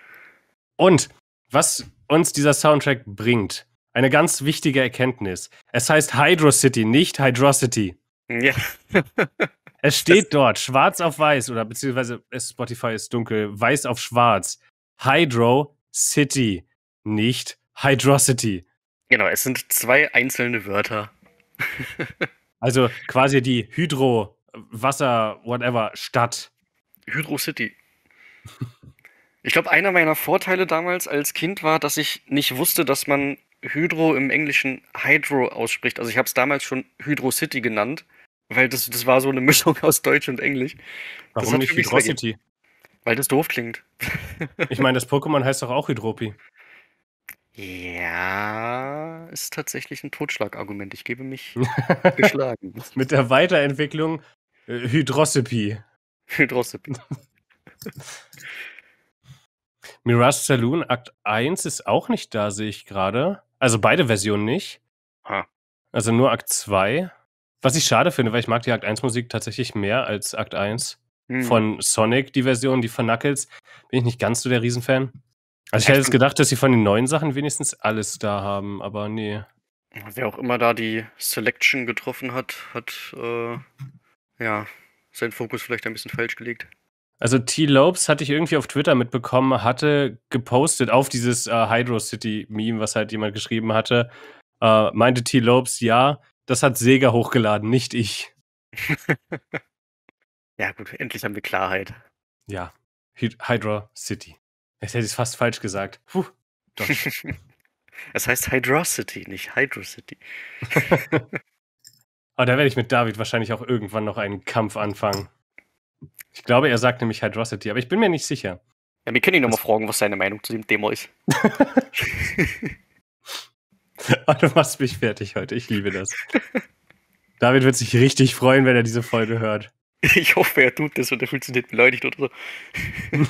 Und was uns dieser Soundtrack bringt, eine ganz wichtige Erkenntnis. Es heißt Hydro City, nicht Hydrocity. Ja. <laughs> es steht das dort, schwarz auf weiß, oder beziehungsweise Spotify ist dunkel, weiß auf schwarz. Hydro City, nicht Hydrosity. Genau, es sind zwei einzelne Wörter. <laughs> also quasi die Hydro, Wasser, whatever, Stadt. Hydro City. Ich glaube, einer meiner Vorteile damals als Kind war, dass ich nicht wusste, dass man Hydro im Englischen Hydro ausspricht. Also ich habe es damals schon Hydro City genannt, weil das, das war so eine Mischung aus Deutsch und Englisch. Warum nicht Hydro City? Weil das doof klingt. Ich meine, das Pokémon heißt doch auch Hydropi. Ja, ist tatsächlich ein Totschlagargument. Ich gebe mich <laughs> geschlagen. Mit der Weiterentwicklung äh, Hydrosopy. <laughs> Hydrosopy. <laughs> Mirage Saloon Akt 1 ist auch nicht da, sehe ich gerade. Also beide Versionen nicht. Ha. Ah. Also nur Akt 2. Was ich schade finde, weil ich mag die Akt 1 Musik tatsächlich mehr als Akt 1. Hm. Von Sonic, die Version, die von Knuckles, bin ich nicht ganz so der Riesenfan. Also ich hätte jetzt gedacht, dass sie von den neuen Sachen wenigstens alles da haben, aber nee. Wer auch immer da die Selection getroffen hat, hat äh, ja seinen Fokus vielleicht ein bisschen falsch gelegt. Also T. Lopes hatte ich irgendwie auf Twitter mitbekommen, hatte gepostet auf dieses äh, Hydro City Meme, was halt jemand geschrieben hatte, äh, meinte T. Lopes, ja, das hat Sega hochgeladen, nicht ich. <laughs> ja gut, endlich haben wir Klarheit. Ja, Hy Hydra City. Jetzt hätte ich es fast falsch gesagt. Puh, doch. Es <laughs> heißt Hydrocity, nicht Hydrocity. <laughs> Aber da werde ich mit David wahrscheinlich auch irgendwann noch einen Kampf anfangen. Ich glaube, er sagt nämlich Hydrocity, aber ich bin mir nicht sicher. Ja, wir können ihn nochmal fragen, was seine Meinung zu dem Thema ist. <laughs> oh, du machst mich fertig heute. Ich liebe das. David wird sich richtig freuen, wenn er diese Folge hört. Ich hoffe, er tut das und er fühlt sich nicht beleidigt oder so.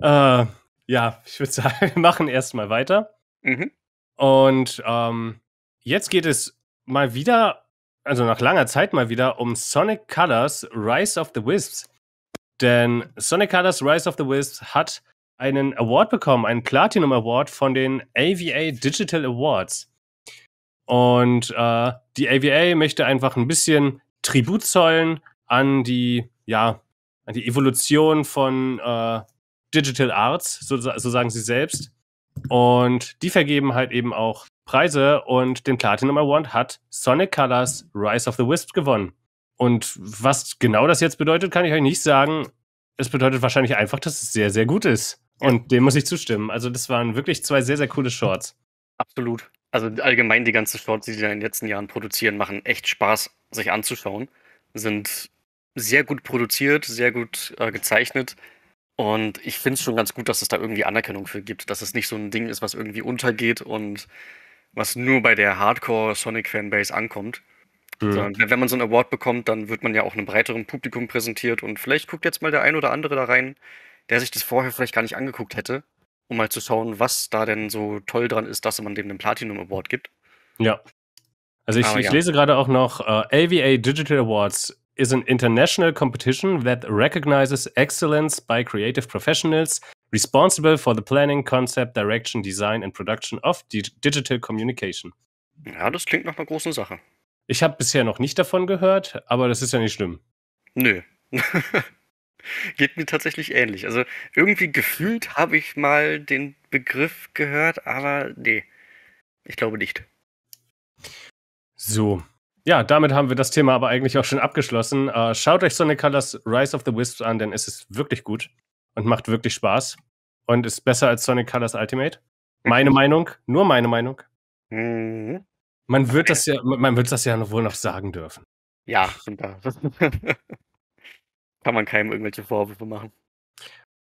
Äh, ja, <laughs> ich würde sagen, wir machen erstmal weiter. Mhm. Und ähm, jetzt geht es mal wieder, also nach langer Zeit mal wieder, um Sonic Colors Rise of the Wisps. Denn Sonic Colors Rise of the Wisps hat einen Award bekommen, einen Platinum Award von den AVA Digital Awards. Und äh, die AVA möchte einfach ein bisschen Tribut zollen an die, ja, an die Evolution von äh, Digital Arts, so, so sagen sie selbst. Und die vergeben halt eben auch Preise und den Platinum Award hat Sonic Colors Rise of the Wisp gewonnen. Und was genau das jetzt bedeutet, kann ich euch nicht sagen. Es bedeutet wahrscheinlich einfach, dass es sehr, sehr gut ist. Und dem muss ich zustimmen. Also, das waren wirklich zwei sehr, sehr coole Shorts. Absolut. Also, allgemein die ganzen Shorts, die sie in den letzten Jahren produzieren, machen echt Spaß, sich anzuschauen. Sind sehr gut produziert, sehr gut äh, gezeichnet und ich finde es schon ganz gut, dass es da irgendwie Anerkennung für gibt, dass es nicht so ein Ding ist, was irgendwie untergeht und was nur bei der Hardcore-Sonic-Fanbase ankommt. Mhm. wenn man so einen Award bekommt, dann wird man ja auch einem breiteren Publikum präsentiert und vielleicht guckt jetzt mal der ein oder andere da rein, der sich das vorher vielleicht gar nicht angeguckt hätte, um mal zu schauen, was da denn so toll dran ist, dass man dem einen Platinum Award gibt. Ja. Also ich, ich ja. lese gerade auch noch uh, äh, LVA Digital Awards is an international competition that recognizes excellence by creative professionals responsible for the planning, concept, direction, design and production of digital communication. Ja, das klingt nach einer großen Sache. Ich habe bisher noch nicht davon gehört, aber das ist ja nicht schlimm. Nö. <laughs> Geht mir tatsächlich ähnlich. Also irgendwie gefühlt habe ich mal den Begriff gehört, aber nee, ich glaube nicht. So, ja, damit haben wir das Thema aber eigentlich auch schon abgeschlossen. Uh, schaut euch Sonic Colors Rise of the Wisps an, denn es ist wirklich gut und macht wirklich Spaß und ist besser als Sonic Colors Ultimate. Meine mhm. Meinung, nur meine Meinung. Mhm. Man wird das ja, man wird das ja wohl noch sagen dürfen. Ja, stimmt da. <laughs> Kann man keinem irgendwelche Vorwürfe machen.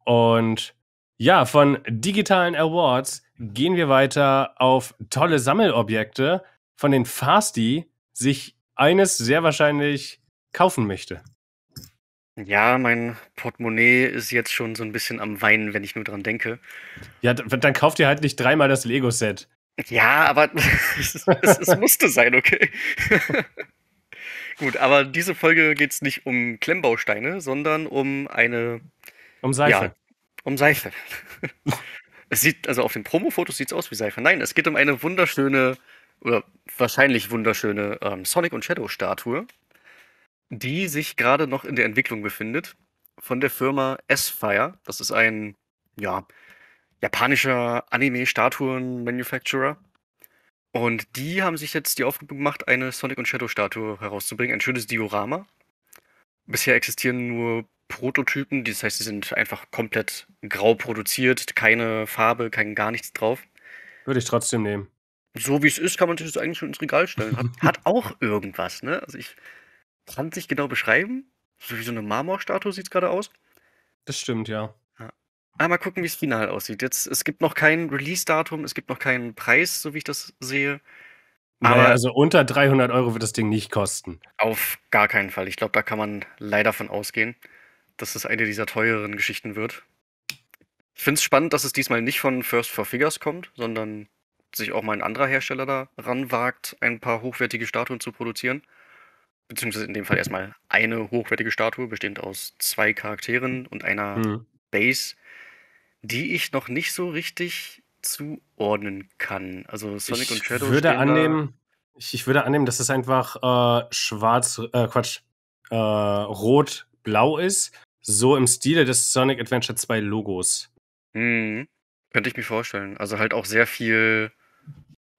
Und ja, von digitalen Awards gehen wir weiter auf tolle Sammelobjekte von den Fasti, sich eines sehr wahrscheinlich kaufen möchte. Ja, mein Portemonnaie ist jetzt schon so ein bisschen am Weinen, wenn ich nur dran denke. Ja, dann kauft ihr halt nicht dreimal das Lego-Set. Ja, aber <laughs> es, es, musste sein, okay. <laughs> Gut, aber diese Folge geht es nicht um Klemmbausteine, sondern um eine. Um Seife. Ja, um Seife. <laughs> es sieht, also auf den Promo-Fotos sieht es aus wie Seife. Nein, es geht um eine wunderschöne oder wahrscheinlich wunderschöne ähm, Sonic und Shadow Statue, die sich gerade noch in der Entwicklung befindet von der Firma S-Fire. Das ist ein ja, japanischer Anime-Statuen-Manufacturer. Und die haben sich jetzt die Aufgabe gemacht, eine Sonic und Shadow Statue herauszubringen, ein schönes Diorama. Bisher existieren nur Prototypen, das heißt, sie sind einfach komplett grau produziert, keine Farbe, kein gar nichts drauf. Würde ich trotzdem nehmen so wie es ist, kann man sich das eigentlich schon ins Regal stellen. Hat, hat auch irgendwas, ne? Also ich kann es nicht genau beschreiben. So wie so eine Marmorstatue sieht es gerade aus. Das stimmt, ja. ja. Aber ah, mal gucken, wie es final aussieht. Jetzt, es gibt noch kein Release-Datum, es gibt noch keinen Preis, so wie ich das sehe. Aber naja, also unter 300 Euro wird das Ding nicht kosten. Auf gar keinen Fall. Ich glaube, da kann man leider von ausgehen, dass es eine dieser teureren Geschichten wird. Ich finde es spannend, dass es diesmal nicht von First for Figures kommt, sondern sich auch mal ein anderer Hersteller daran wagt, ein paar hochwertige Statuen zu produzieren. Beziehungsweise in dem Fall erstmal eine hochwertige Statue, bestehend aus zwei Charakteren und einer mhm. Base, die ich noch nicht so richtig zuordnen kann. Also Sonic ich und Shadow. Würde annehmen, ich, ich, würde annehmen, dass es einfach äh, schwarz, äh, Quatsch, äh, rot-blau ist. So im Stile des Sonic Adventure 2 Logos. Mhm. Könnte ich mir vorstellen. Also halt auch sehr viel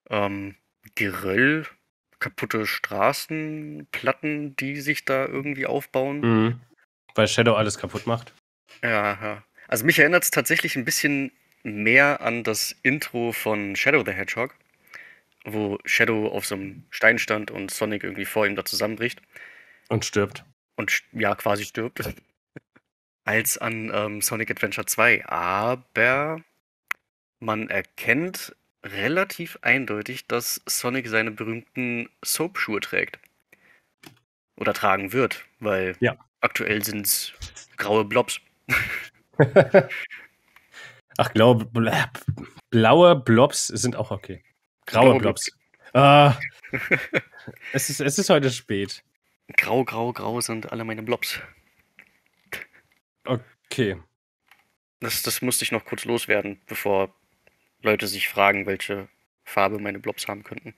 ähm, Geröll, kaputte Straßenplatten, die sich da irgendwie aufbauen. Mhm. Weil Shadow alles kaputt macht. Ja, ja. Also mich erinnert es tatsächlich ein bisschen mehr an das Intro von Shadow the Hedgehog, wo Shadow auf so einem Stein stand und Sonic irgendwie vor ihm da zusammenbricht. Und stirbt. Und ja, quasi stirbt. <laughs> Als an ähm, Sonic Adventure 2. Aber man erkennt relativ eindeutig, dass Sonic seine berühmten Soap-Schuhe trägt. Oder tragen wird, weil ja. aktuell sind es graue Blobs. <laughs> Ach, glaub, blaue Blobs sind auch okay. Graue, graue Blobs. Blobs. äh, <laughs> es, ist, es ist heute spät. Grau, grau, grau sind alle meine Blobs. Okay. Das, das musste ich noch kurz loswerden, bevor Leute sich fragen, welche Farbe meine Blobs haben könnten.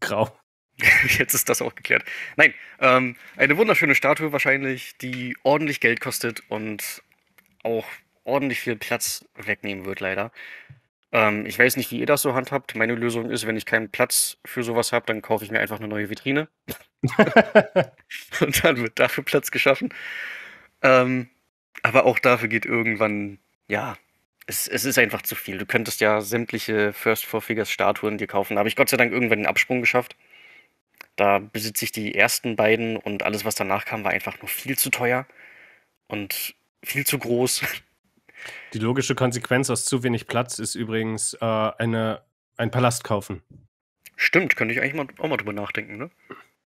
Grau. <laughs> Jetzt ist das auch geklärt. Nein, ähm, eine wunderschöne Statue wahrscheinlich, die ordentlich Geld kostet und auch ordentlich viel Platz wegnehmen wird, leider. Ähm, ich weiß nicht, wie ihr das so handhabt. Meine Lösung ist, wenn ich keinen Platz für sowas habe, dann kaufe ich mir einfach eine neue Vitrine. <laughs> <laughs> und dann wird dafür Platz geschaffen. Ähm, aber auch dafür geht irgendwann, ja, es, es ist einfach zu viel. Du könntest ja sämtliche First Four Figures Statuen dir kaufen. Da habe ich Gott sei Dank irgendwann den Absprung geschafft. Da besitze ich die ersten beiden und alles, was danach kam, war einfach nur viel zu teuer und viel zu groß. Die logische Konsequenz aus zu wenig Platz ist übrigens äh, eine, ein Palast kaufen. Stimmt, könnte ich eigentlich mal, auch mal drüber nachdenken, ne?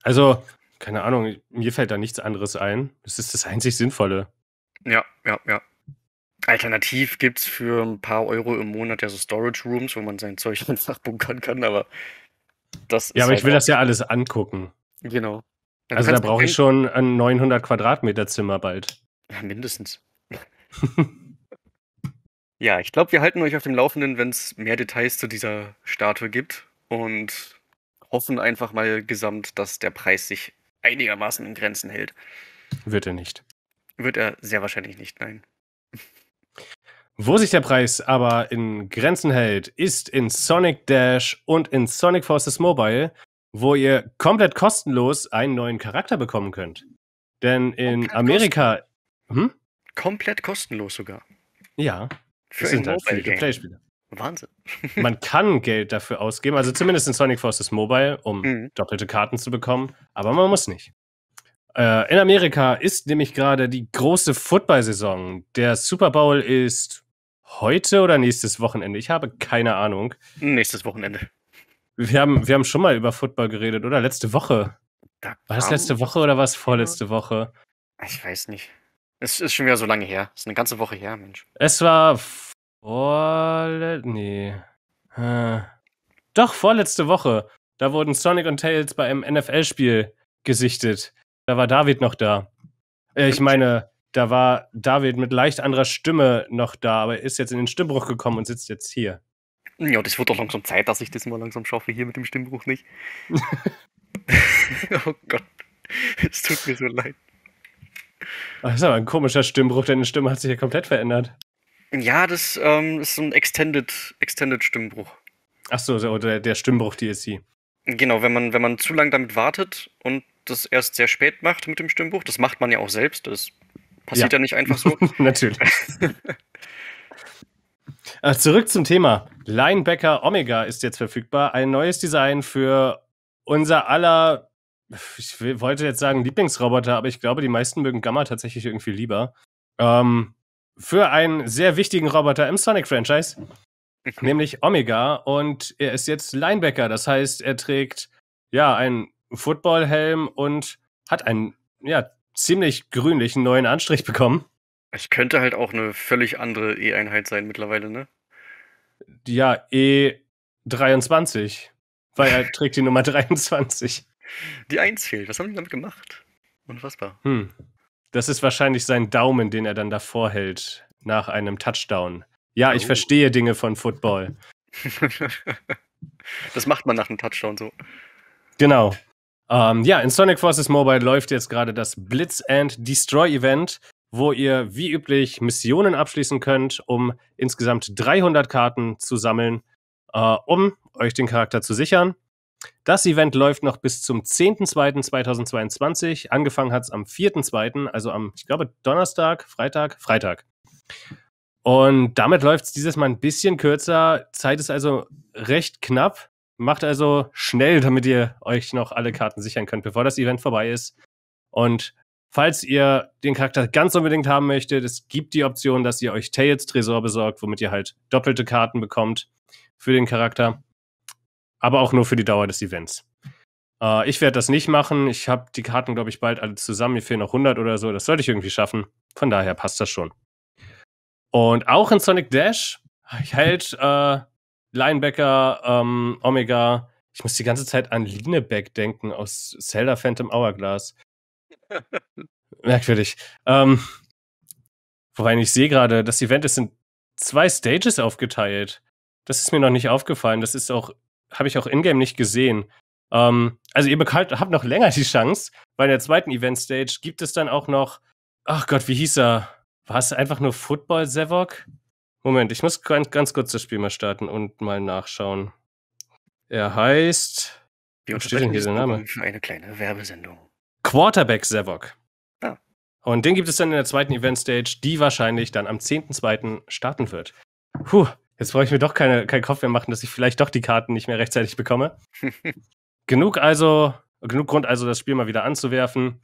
Also, keine Ahnung, mir fällt da nichts anderes ein. Das ist das einzig Sinnvolle. Ja, ja, ja. Alternativ gibt es für ein paar Euro im Monat ja so Storage Rooms, wo man sein Zeug <laughs> einfach bunkern kann, aber das ist. Ja, aber halt ich will das ja alles angucken. Genau. Dann also, also da brauche ich schon ein 900 Quadratmeter Zimmer bald. Ja, mindestens. <laughs> ja, ich glaube, wir halten euch auf dem Laufenden, wenn es mehr Details zu dieser Statue gibt und hoffen einfach mal gesamt, dass der Preis sich einigermaßen in Grenzen hält. Wird er nicht. Wird er sehr wahrscheinlich nicht, nein. Wo sich der Preis aber in Grenzen hält, ist in Sonic Dash und in Sonic Forces Mobile, wo ihr komplett kostenlos einen neuen Charakter bekommen könnt. Denn in komplett Amerika. Kosten hm? Komplett kostenlos sogar. Ja. Für sind halt free to play Wahnsinn. <laughs> Man kann Geld dafür ausgeben, also zumindest in Sonic Forces Mobile, um mhm. doppelte Karten zu bekommen, aber man muss nicht. Äh, in Amerika ist nämlich gerade die große Football-Saison. Der Super Bowl ist heute oder nächstes Wochenende? Ich habe keine Ahnung. Nächstes Wochenende. Wir haben, wir haben schon mal über Football geredet, oder? Letzte Woche. Da war das letzte Woche oder war es vorletzte Woche? Ich weiß nicht. Es ist schon wieder so lange her. Es ist eine ganze Woche her, Mensch. Es war vor. Nee. Äh, doch, vorletzte Woche. Da wurden Sonic und Tails bei einem NFL-Spiel gesichtet. Da war David noch da. Äh, ich meine, da war David mit leicht anderer Stimme noch da, aber ist jetzt in den Stimmbruch gekommen und sitzt jetzt hier. Ja, das wird doch langsam Zeit, dass ich das mal langsam schaffe, hier mit dem Stimmbruch nicht. <laughs> <laughs> oh Gott, es tut mir so leid. Das ist aber ein komischer Stimmbruch, deine Stimme hat sich ja komplett verändert. Ja, das ähm, ist so ein Extended, Extended Stimmbruch. Ach so, der, der Stimmbruch DLC. Genau, wenn man, wenn man zu lange damit wartet und das erst sehr spät macht mit dem Stimmbruch, das macht man ja auch selbst, das Passiert ja, ja nicht einfach so. <laughs> Natürlich. <laughs> Äh, zurück zum Thema. Linebacker Omega ist jetzt verfügbar. Ein neues Design für unser aller, ich wollte jetzt sagen Lieblingsroboter, aber ich glaube, die meisten mögen Gamma tatsächlich irgendwie lieber. Ähm, für einen sehr wichtigen Roboter im Sonic-Franchise, mhm. nämlich Omega. Und er ist jetzt Linebacker. Das heißt, er trägt ja einen Footballhelm und hat einen ja, ziemlich grünlichen neuen Anstrich bekommen. Es könnte halt auch eine völlig andere E-Einheit sein mittlerweile, ne? Ja, E23. Weil er <laughs> trägt die Nummer 23. Die 1 fehlt. Was haben die damit gemacht? Unfassbar. Hm. Das ist wahrscheinlich sein Daumen, den er dann davor hält, nach einem Touchdown. Ja, ich oh. verstehe Dinge von Football. <laughs> das macht man nach einem Touchdown so. Genau. Ähm, ja, in Sonic Forces Mobile läuft jetzt gerade das Blitz and Destroy Event, wo ihr wie üblich Missionen abschließen könnt, um insgesamt 300 Karten zu sammeln, äh, um euch den Charakter zu sichern. Das Event läuft noch bis zum 10.02.2022. Angefangen hat es am 4.02., also am, ich glaube, Donnerstag, Freitag, Freitag. Und damit läuft es dieses Mal ein bisschen kürzer. Zeit ist also recht knapp. Macht also schnell, damit ihr euch noch alle Karten sichern könnt, bevor das Event vorbei ist. Und falls ihr den Charakter ganz unbedingt haben möchtet, es gibt die Option, dass ihr euch Tails Tresor besorgt, womit ihr halt doppelte Karten bekommt für den Charakter. Aber auch nur für die Dauer des Events. Äh, ich werde das nicht machen. Ich habe die Karten, glaube ich, bald alle zusammen. Mir fehlen noch 100 oder so. Das sollte ich irgendwie schaffen. Von daher passt das schon. Und auch in Sonic Dash hält äh, Linebacker, ähm, Omega. Ich muss die ganze Zeit an Lineback denken aus Zelda Phantom Hourglass. <laughs> Merkwürdig. Ähm, wobei ich sehe gerade, das Event ist in zwei Stages aufgeteilt. Das ist mir noch nicht aufgefallen. Das ist auch, habe ich auch in-game nicht gesehen. Ähm, also ihr bekommt, habt noch länger die Chance, Bei der zweiten Event-Stage gibt es dann auch noch, ach Gott, wie hieß er? War es einfach nur Football Sevok? Moment, ich muss ganz, ganz kurz das Spiel mal starten und mal nachschauen. Er heißt. Wie steht denn hier sein Name? Für eine kleine Werbesendung. Quarterback Sevok. Ja. Ah. Und den gibt es dann in der zweiten Event Stage, die wahrscheinlich dann am 10.2. starten wird. Puh, jetzt brauche ich mir doch keine, keinen Kopf mehr machen, dass ich vielleicht doch die Karten nicht mehr rechtzeitig bekomme. <laughs> genug also, genug Grund also, das Spiel mal wieder anzuwerfen.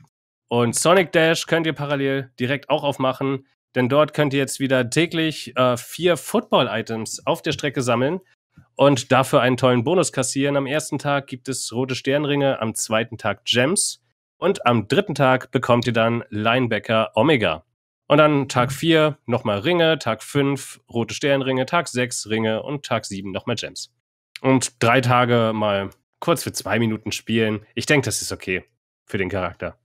Und Sonic Dash könnt ihr parallel direkt auch aufmachen. Denn dort könnt ihr jetzt wieder täglich äh, vier Football-Items auf der Strecke sammeln und dafür einen tollen Bonus kassieren. Am ersten Tag gibt es rote Sternringe, am zweiten Tag Gems und am dritten Tag bekommt ihr dann Linebacker Omega. Und dann Tag 4 nochmal Ringe, Tag 5 rote Sternringe, Tag 6 Ringe und Tag 7 nochmal Gems. Und drei Tage mal kurz für zwei Minuten spielen. Ich denke, das ist okay für den Charakter.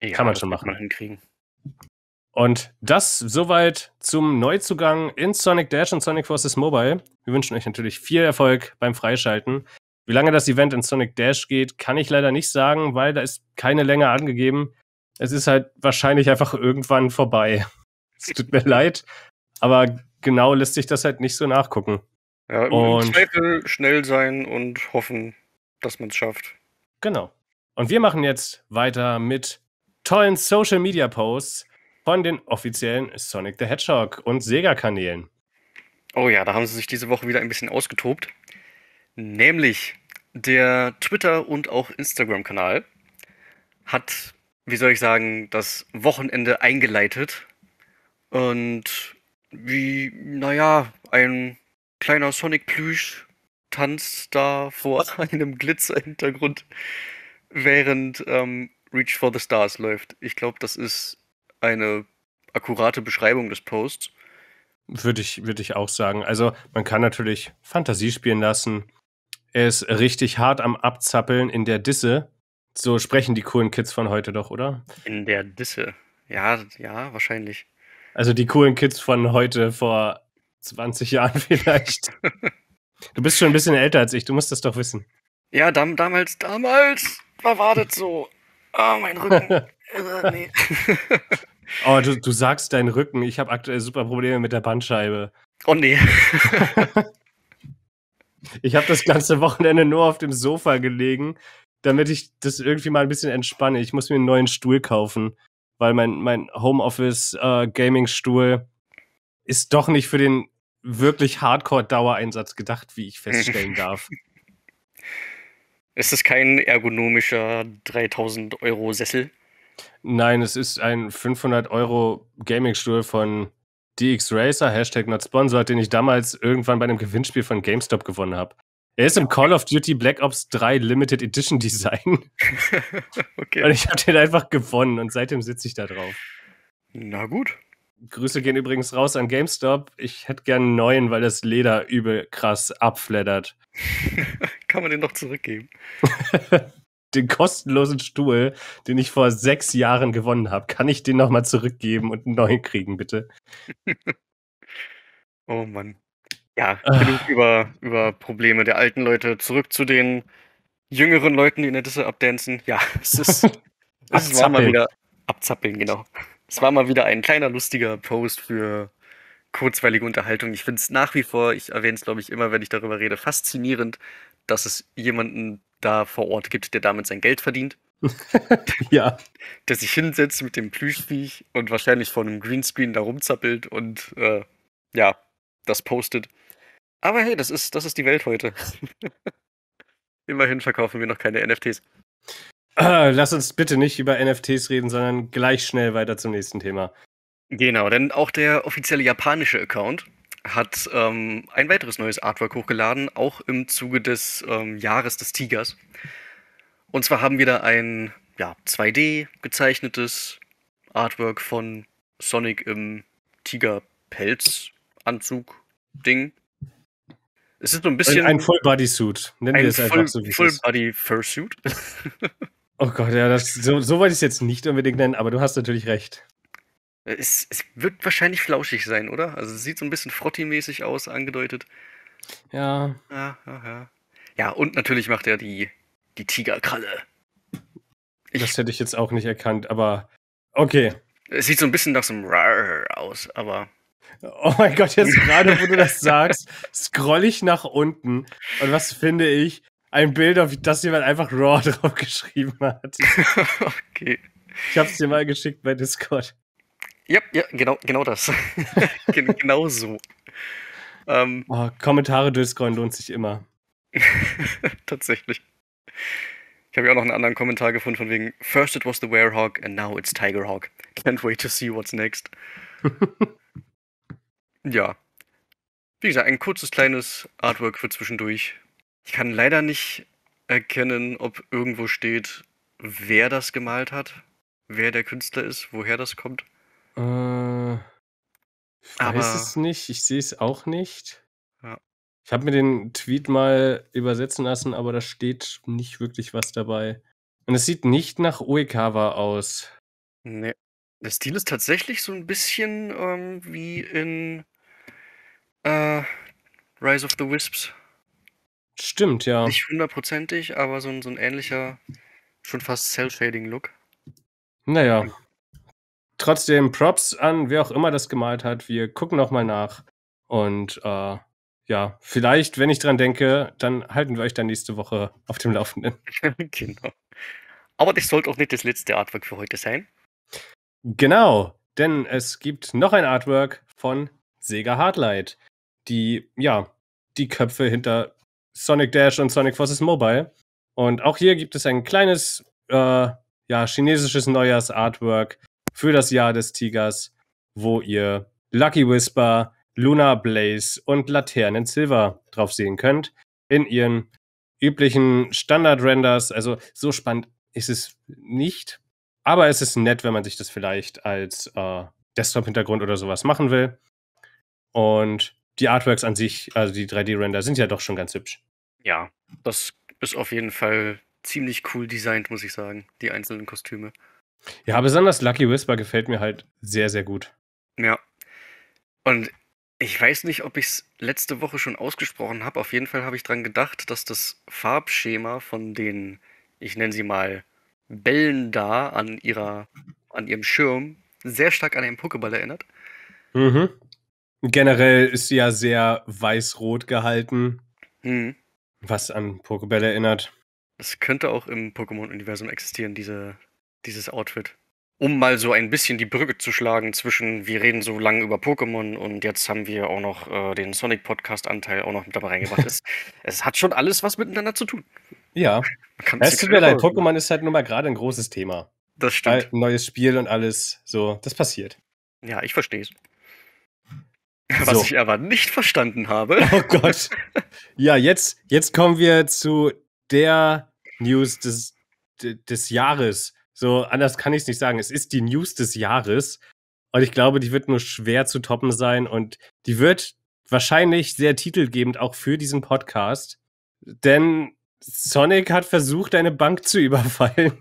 Ja, Kann man schon machen. Man hinkriegen. Und das soweit zum Neuzugang in Sonic Dash und Sonic Forces Mobile. Wir wünschen euch natürlich viel Erfolg beim Freischalten. Wie lange das Event in Sonic Dash geht, kann ich leider nicht sagen, weil da ist keine Länge angegeben. Es ist halt wahrscheinlich einfach irgendwann vorbei. <laughs> Es tut mir leid, aber genau lässt sich das halt nicht so nachgucken. Ja, im und Zweifel schnell sein und hoffen, dass man es schafft. Genau. Und wir machen jetzt weiter mit tollen Social Media Posts von den offiziellen Sonic the Hedgehog und Sega-Kanälen. Oh ja, da haben sie sich diese Woche wieder ein bisschen ausgetobt. Nämlich der Twitter- und auch Instagram-Kanal hat, wie soll ich sagen, das Wochenende eingeleitet und wie, naja, ein kleiner Sonic-Plüsch tanzt da vor <laughs> einem Glitzer-Hintergrund, während ähm, Reach for the Stars läuft. Ich glaube, das ist eine akkurate Beschreibung des Posts. Würde ich, würde ich auch sagen. Also man kann natürlich Fantasie spielen lassen. Er ist richtig hart am Abzappeln in der Disse. So sprechen die coolen Kids von heute doch, oder? In der Disse. Ja, ja, wahrscheinlich. Also die coolen Kids von heute vor 20 Jahren <laughs> vielleicht. du bist schon ein bisschen älter als ich, du musst das doch wissen. Ja, dam damals, damals war wartet so. Ah, oh, mein Rücken. <laughs> nee. <laughs> Oh, du, du sagst deinen Rücken. Ich habe aktuell super Probleme mit der Bandscheibe. Oh nee. <laughs> ich habe das ganze Wochenende nur auf dem Sofa gelegen, damit ich das irgendwie mal ein bisschen entspanne. Ich muss mir einen neuen Stuhl kaufen, weil mein, mein Homeoffice-Gaming-Stuhl äh, ist doch nicht für den wirklich Hardcore-Dauereinsatz gedacht, wie ich feststellen <laughs> darf. Ist das kein ergonomischer 3000 Euro Sessel? Nein, es ist ein 500 Euro Gaming-Stuhl von DX Racer, Hashtag not sponsored, den ich damals irgendwann bei einem Gewinnspiel von GameStop gewonnen habe. Er ist im Call of Duty Black Ops 3 Limited Edition Design. <laughs> okay. Und ich habe den einfach gewonnen und seitdem sitze ich da drauf. Na gut. Grüße gehen übrigens raus an GameStop. Ich hätte gern einen neuen, weil das Leder übel krass abfleddert. <laughs> Kann man den noch zurückgeben? <laughs> den kostenlosen Stuhl, den ich vor sechs Jahren gewonnen habe. Kann ich den nochmal zurückgeben und einen neuen kriegen, bitte? <laughs> oh Mann. Ja, ah. genug über, über Probleme der alten Leute. Zurück zu den jüngeren Leuten, die in der Disse abdancen. Ja, <laughs> es ist. es war mal wieder. Abzappeln, genau. Es war mal wieder ein kleiner lustiger Post für kurzweilige Unterhaltung. Ich finde es nach wie vor, ich erwähne es glaube ich immer, wenn ich darüber rede, faszinierend, dass es jemanden da vor Ort gibt, der damit sein Geld verdient. <laughs> ja. Der sich hinsetzt mit dem Plüschviech und wahrscheinlich vor einem Greenscreen da rumzappelt und äh, ja, das postet. Aber hey, das ist, das ist die Welt heute. <laughs> Immerhin verkaufen wir noch keine NFTs. Ah, äh, lass uns bitte nicht über NFTs reden, sondern gleich schnell weiter zum nächsten Thema. Genau, denn auch der offizielle japanische Account hat ähm, ein weiteres neues Artwork hochgeladen, auch im Zuge des ähm, Jahres des Tigers. Und zwar haben wir da ein ja, 2D gezeichnetes Artwork von Sonic im tiger pelz anzug ding Es ist so ein bisschen. Ein, ein Full-Body-Suit. Nennen ein wir es einfach Full, so wie Full-Body-Fursuit. <laughs> oh Gott, ja, das, so, so wollte ich es jetzt nicht unbedingt nennen, aber du hast natürlich recht. Äh, es, es wird wahrscheinlich flauschig sein, oder? Also es sieht so ein bisschen Frotti-mäßig aus, angedeutet. Ja. Ja, ja, ja. Ja, und natürlich macht er die, die Tigerkralle. Ich, das hätte ich jetzt auch nicht erkannt, aber okay. Es sieht so ein bisschen nach so einem Rar aus, aber. Oh mein Gott, jetzt gerade, wo du das sagst, scroll ich nach unten und was finde ich? Ein Bild, auf das jemand einfach Raw <laughs> drauf geschrieben hat. <laughs> okay. Ich hab's dir mal geschickt bei Discord. Ja, ja genau, genau das. <laughs> Gen genau so. Ähm, oh, Kommentare durchscrollen lohnt sich immer. <laughs> Tatsächlich. Ich habe ja auch noch einen anderen Kommentar gefunden von wegen First it was the Werehog and now it's Tigerhawk. Can't wait to see what's next. <laughs> ja. Wie gesagt, ein kurzes kleines Artwork für zwischendurch. Ich kann leider nicht erkennen, ob irgendwo steht, wer das gemalt hat, wer der Künstler ist, woher das kommt. Äh, ich Aber weiß es nicht. Ich sehe es auch nicht. Ja. Ich habe mir den Tweet mal übersetzen lassen, aber da steht nicht wirklich was dabei. Und es sieht nicht nach Uekawa aus. Nee. Der Stil ist tatsächlich so ein bisschen ähm, wie in äh, Rise of the Wisps. Stimmt, ja. Nicht hundertprozentig, aber so ein, so ein ähnlicher, schon fast Cell-Shading-Look. Naja trotzdem Props an wer auch immer das gemalt hat. Wir gucken nochmal nach. Und äh, ja, vielleicht, wenn ich dran denke, dann halten wir euch dann nächste Woche auf dem Laufenden. <laughs> genau. Aber das sollte auch nicht das letzte Artwork für heute sein. Genau, denn es gibt noch ein Artwork von Sega Hardlight. Die, ja, die Köpfe hinter Sonic Dash und Sonic Forces Mobile. Und auch hier gibt es ein kleines, äh, ja, chinesisches Neujahrs-Artwork für das Jahr des Tigers, wo ihr Lucky Whisper, Luna Blaze und Laternen Silver drauf sehen könnt. In ihren üblichen Standard-Renders. Also so spannend ist es nicht. Aber es ist nett, wenn man sich das vielleicht als äh, Desktop-Hintergrund oder sowas machen will. Und die Artworks an sich, also die 3D-Render, sind ja doch schon ganz hübsch. Ja, das ist auf jeden Fall ziemlich cool designt, muss ich sagen, die einzelnen Kostüme. Ja, besonders Lucky Whisper gefällt mir halt sehr, sehr gut. Ja. Und ich weiß nicht, ob ich es letzte Woche schon ausgesprochen habe. Auf jeden Fall habe ich daran gedacht, dass das Farbschema von den, ich nenne sie mal, Bällen da an ihrer, an ihrem Schirm sehr stark an einen Pokéball erinnert. Mhm. Generell ist sie ja sehr weiß-rot gehalten. Mhm. Was an Pokébälle erinnert. Das könnte auch im Pokémon-Universum existieren, diese dieses Outfit. Um mal so ein bisschen die Brücke zu schlagen zwischen, wir reden so lange über Pokémon und jetzt haben wir auch noch äh, den Sonic-Podcast-Anteil auch noch mit dabei reingebracht. es, <laughs> es hat schon alles was miteinander zu tun. Ja. Es tut mir leid, Pokémon ist halt nun mal gerade ein großes Thema. Das stimmt. Ein neues Spiel und alles, so, das passiert. Ja, ich verstehe es. Was so. ich aber nicht verstanden habe. Oh Gott. Ja, jetzt, jetzt kommen wir zu der News des, des Jahres. So, anders kann ich es nicht sagen. Es ist die News des Jahres. Und ich glaube, die wird nur schwer zu toppen sein. Und die wird wahrscheinlich sehr titelgebend auch für diesen Podcast. Denn Sonic hat versucht, eine Bank zu <laughs> überfallen.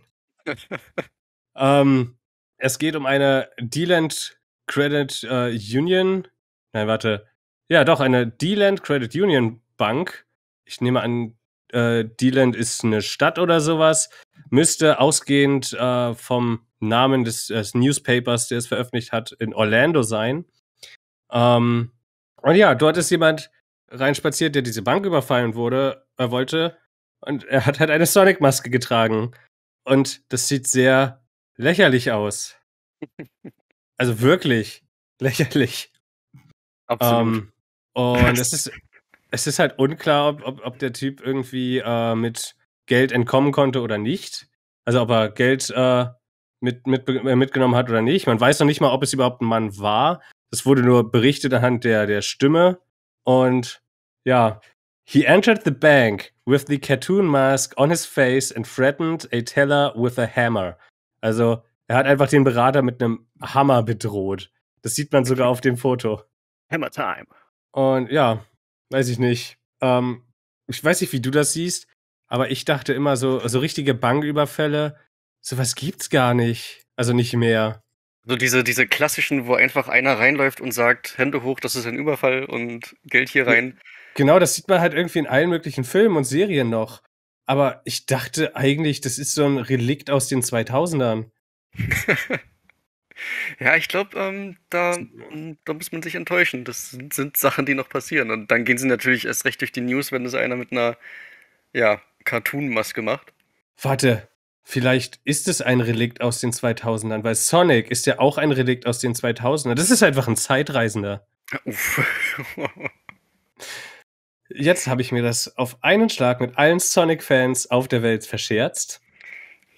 ähm, es geht um eine D-Land Credit äh, Union. Nein, warte. Ja, doch, eine D-Land Credit Union Bank. Ich nehme an, äh, D-Land ist eine Stadt oder sowas, müsste ausgehend äh, vom Namen des, des, Newspapers, der es veröffentlicht hat, in Orlando sein. Ähm, und ja, dort ist jemand reinspaziert, der diese Bank überfallen wurde, er äh, wollte, und er hat halt eine Sonic-Maske getragen. Und das sieht sehr lächerlich aus. <laughs> Also wirklich lächerlich. Absolut. Ähm, und das ist es ist halt unklar, ob, ob, ob der Typ irgendwie äh, mit Geld entkommen konnte oder nicht. Also ob er Geld äh, mit, mit, äh, mitgenommen hat oder nicht. Man weiß noch nicht mal, ob es überhaupt ein Mann war. Das wurde nur berichtet anhand der, der Stimme. Und ja, he entered the bank with the cartoon mask on his face and threatened a teller with a hammer. Also er hat einfach den Berater mit einem Hammer bedroht. Das sieht man sogar auf dem Foto. Hammer Time. Und ja, weiß ich nicht. Ähm, ich weiß nicht, wie du das siehst, aber ich dachte immer so, so richtige Banküberfälle, sowas gibt's gar nicht. Also nicht mehr. So diese, diese klassischen, wo einfach einer reinläuft und sagt, Hände hoch, das ist ein Überfall und Geld hier rein. Genau, das sieht man halt irgendwie in allen möglichen Filmen und Serien noch. Aber ich dachte eigentlich, das ist so ein Relikt aus den 2000ern. <laughs> Ja, ich glaube, ähm, da, da muss man sich enttäuschen. Das sind, sind Sachen, die noch passieren. Und dann gehen sie natürlich erst recht durch die News, wenn das einer mit einer, ja, Cartoon-Maske macht. Warte, vielleicht ist es ein Relikt aus den 2000ern, weil Sonic ist ja auch ein Relikt aus den 2000ern. Das ist einfach ein Zeitreisender. Uff. <laughs> Jetzt habe ich mir das auf einen Schlag mit allen Sonic-Fans auf der Welt verscherzt.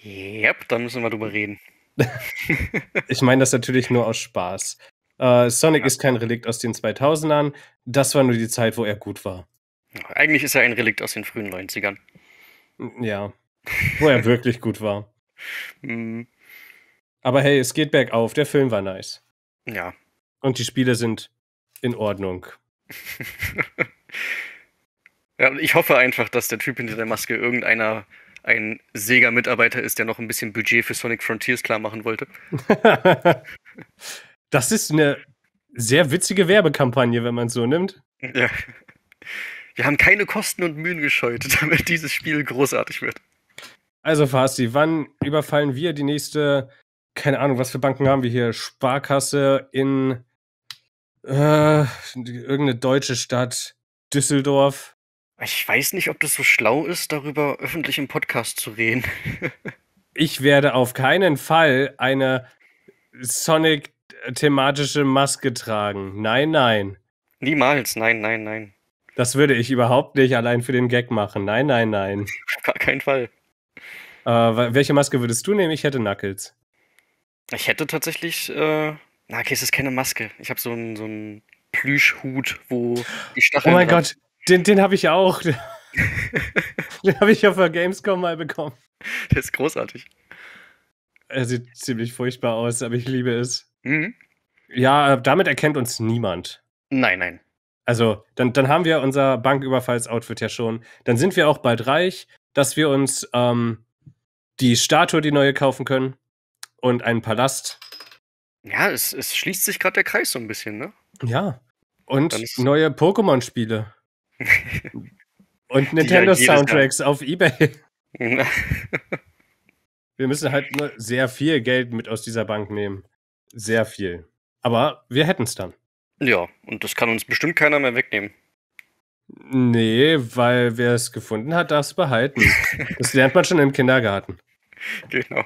Yep, dann müssen wir drüber reden. <laughs> ich meine das natürlich nur aus Spaß. Äh, Sonic ja. ist kein Relikt aus den 2000ern. Das war nur die Zeit, wo er gut war. Eigentlich ist er ein Relikt aus den frühen 90ern. Hm, ja, wo er <laughs> wirklich gut war. Hm. Aber hey, es geht bergauf. Der Film war nice. Ja. Und die Spiele sind in Ordnung. <laughs> ja, ich hoffe einfach, dass der Typ hinter der Maske irgendeiner ein Sega-Mitarbeiter ist, der noch ein bisschen Budget für Sonic Frontiers klar machen wollte. <laughs> das ist eine sehr witzige Werbekampagne, wenn man es so nimmt. Ja. Wir haben keine Kosten und Mühen gescheut, <laughs> damit dieses Spiel großartig wird. Also, Fasti, wann überfallen wir die nächste, keine Ahnung, was für Banken haben wir hier? Sparkasse in äh, irgendeine deutsche Stadt, Düsseldorf. Ich weiß nicht, ob das so schlau ist, darüber öffentlich im Podcast zu reden. <laughs> ich werde auf keinen Fall eine Sonic-thematische Maske tragen. Nein, nein. Niemals, nein, nein, nein. Das würde ich überhaupt nicht allein für den Gag machen. Nein, nein, nein. <laughs> Auf gar keinen Fall. Äh, welche Maske würdest du nehmen? Ich hätte Knuckles. Ich hätte tatsächlich. Äh, na, okay, es ist keine Maske. Ich habe so einen so Plüschhut, wo die Stacheln. Oh mein dran. Gott, den, den habe ich auch. <laughs> den habe ich auf der Gamescom mal bekommen. Der ist großartig. Er sieht ziemlich furchtbar aus, aber ich liebe es. Mhm. Ja, äh, damit erkennt uns niemand. Nein, nein. Also, dann, dann haben wir unser Banküberfalls-Outfit ja schon. Dann sind wir auch bald reich, dass wir uns ähm, die Statue, die neue, kaufen können und einen Palast. Ja, es, es schließt sich gerade der Kreis so ein bisschen, ne? Ja. Und neue Pokémon-Spiele. Und Nintendo Soundtracks auf Ebay. <laughs> wir müssen halt nur sehr viel Geld mit aus dieser Bank nehmen. Sehr viel. Aber wir hätten es dann. Ja, und das kann uns bestimmt keiner mehr wegnehmen. Nee, weil wer es gefunden hat, darf es behalten. <laughs> das lernt man schon im Kindergarten. Genau.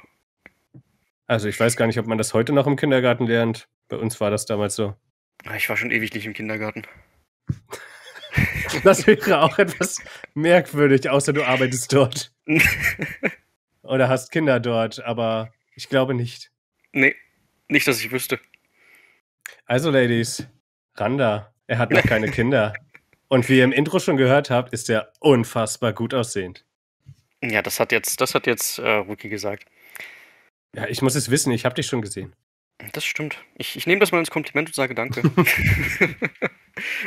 Also ich weiß gar nicht, ob man das heute noch im Kindergarten lernt. Bei uns war das damals so. Ah, ich war schon ewig nicht im Kindergarten. <laughs> Das wäre auch etwas merkwürdig, außer du arbeitest dort. <laughs> Oder hast Kinder dort, aber ich glaube nicht. Nee, nicht, dass ich wüsste. Also, Ladies, Randa, er hat noch keine <laughs> Kinder. Und wie ihr im Intro schon gehört habt, ist er unfassbar gut aussehend. Ja, das hat jetzt, das hat jetzt äh, Rookie gesagt. Ja, ich muss es wissen, ich habe dich schon gesehen. Das stimmt. Ich, ich nehme das mal ins Kompliment und sage danke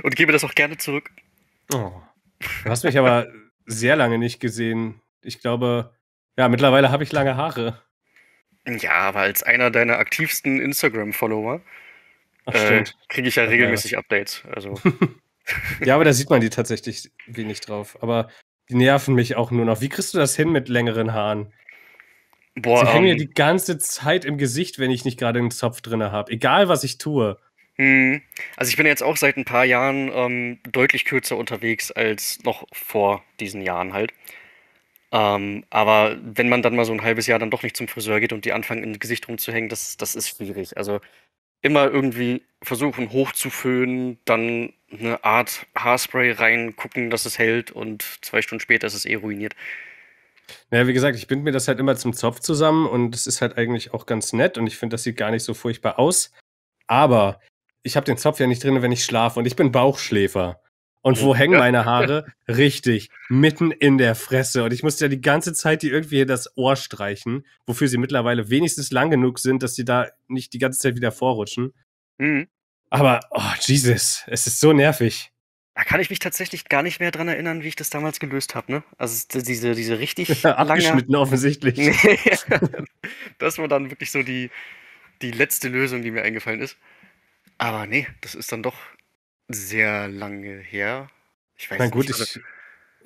und gebe das auch gerne zurück. Oh. Du hast mich aber sehr lange nicht gesehen. Ich glaube, ja, mittlerweile habe ich lange Haare. Ja, aber als einer deiner aktivsten Instagram-Follower äh, kriege ich ja regelmäßig ja. Updates. Also. <laughs> ja, aber da sieht man die tatsächlich wenig drauf. Aber die nerven mich auch nur noch. Wie kriegst du das hin mit längeren Haaren? Boah, Sie hängen mir um, ähm, die ganze Zeit im Gesicht, wenn ich nicht gerade einen Zopf drin habe. Egal, was ich tue. Mhm. Also ich bin jetzt auch seit ein paar Jahren ähm, deutlich kürzer unterwegs als noch vor diesen Jahren halt. Ähm, aber wenn man dann mal so ein halbes Jahr dann doch nicht zum Friseur geht und die anfangen, ins Gesicht rumzuhängen, das, das ist schwierig. Also immer irgendwie versuchen, hochzuföhnen, dann eine Art Haarspray reingucken, dass es hält und zwei Stunden später ist es eh ruiniert. Naja, wie gesagt, ich binde mir das halt immer zum Zopf zusammen und es ist halt eigentlich auch ganz nett und ich finde, das sieht gar nicht so furchtbar aus. Aber ich habe den Zopf ja nicht drin, wenn ich schlafe und ich bin Bauchschläfer. Und wo mhm. hängen <laughs> meine Haare? Richtig, mitten in der Fresse. Und ich musste ja die ganze Zeit die irgendwie hier das Ohr streichen, wofür sie mittlerweile wenigstens lang genug sind, dass sie da nicht die ganze Zeit wieder vorrutschen. Mhm. Aber, oh, Jesus, es ist so nervig. Da kann ich mich tatsächlich gar nicht mehr dran erinnern, wie ich das damals gelöst habe, ne? Also diese, diese richtig. <laughs> abgeschnitten lange... <laughs> offensichtlich. Nee. das war dann wirklich so die, die letzte Lösung, die mir eingefallen ist. Aber nee, das ist dann doch sehr lange her. Ich weiß Na gut, nicht, also ich,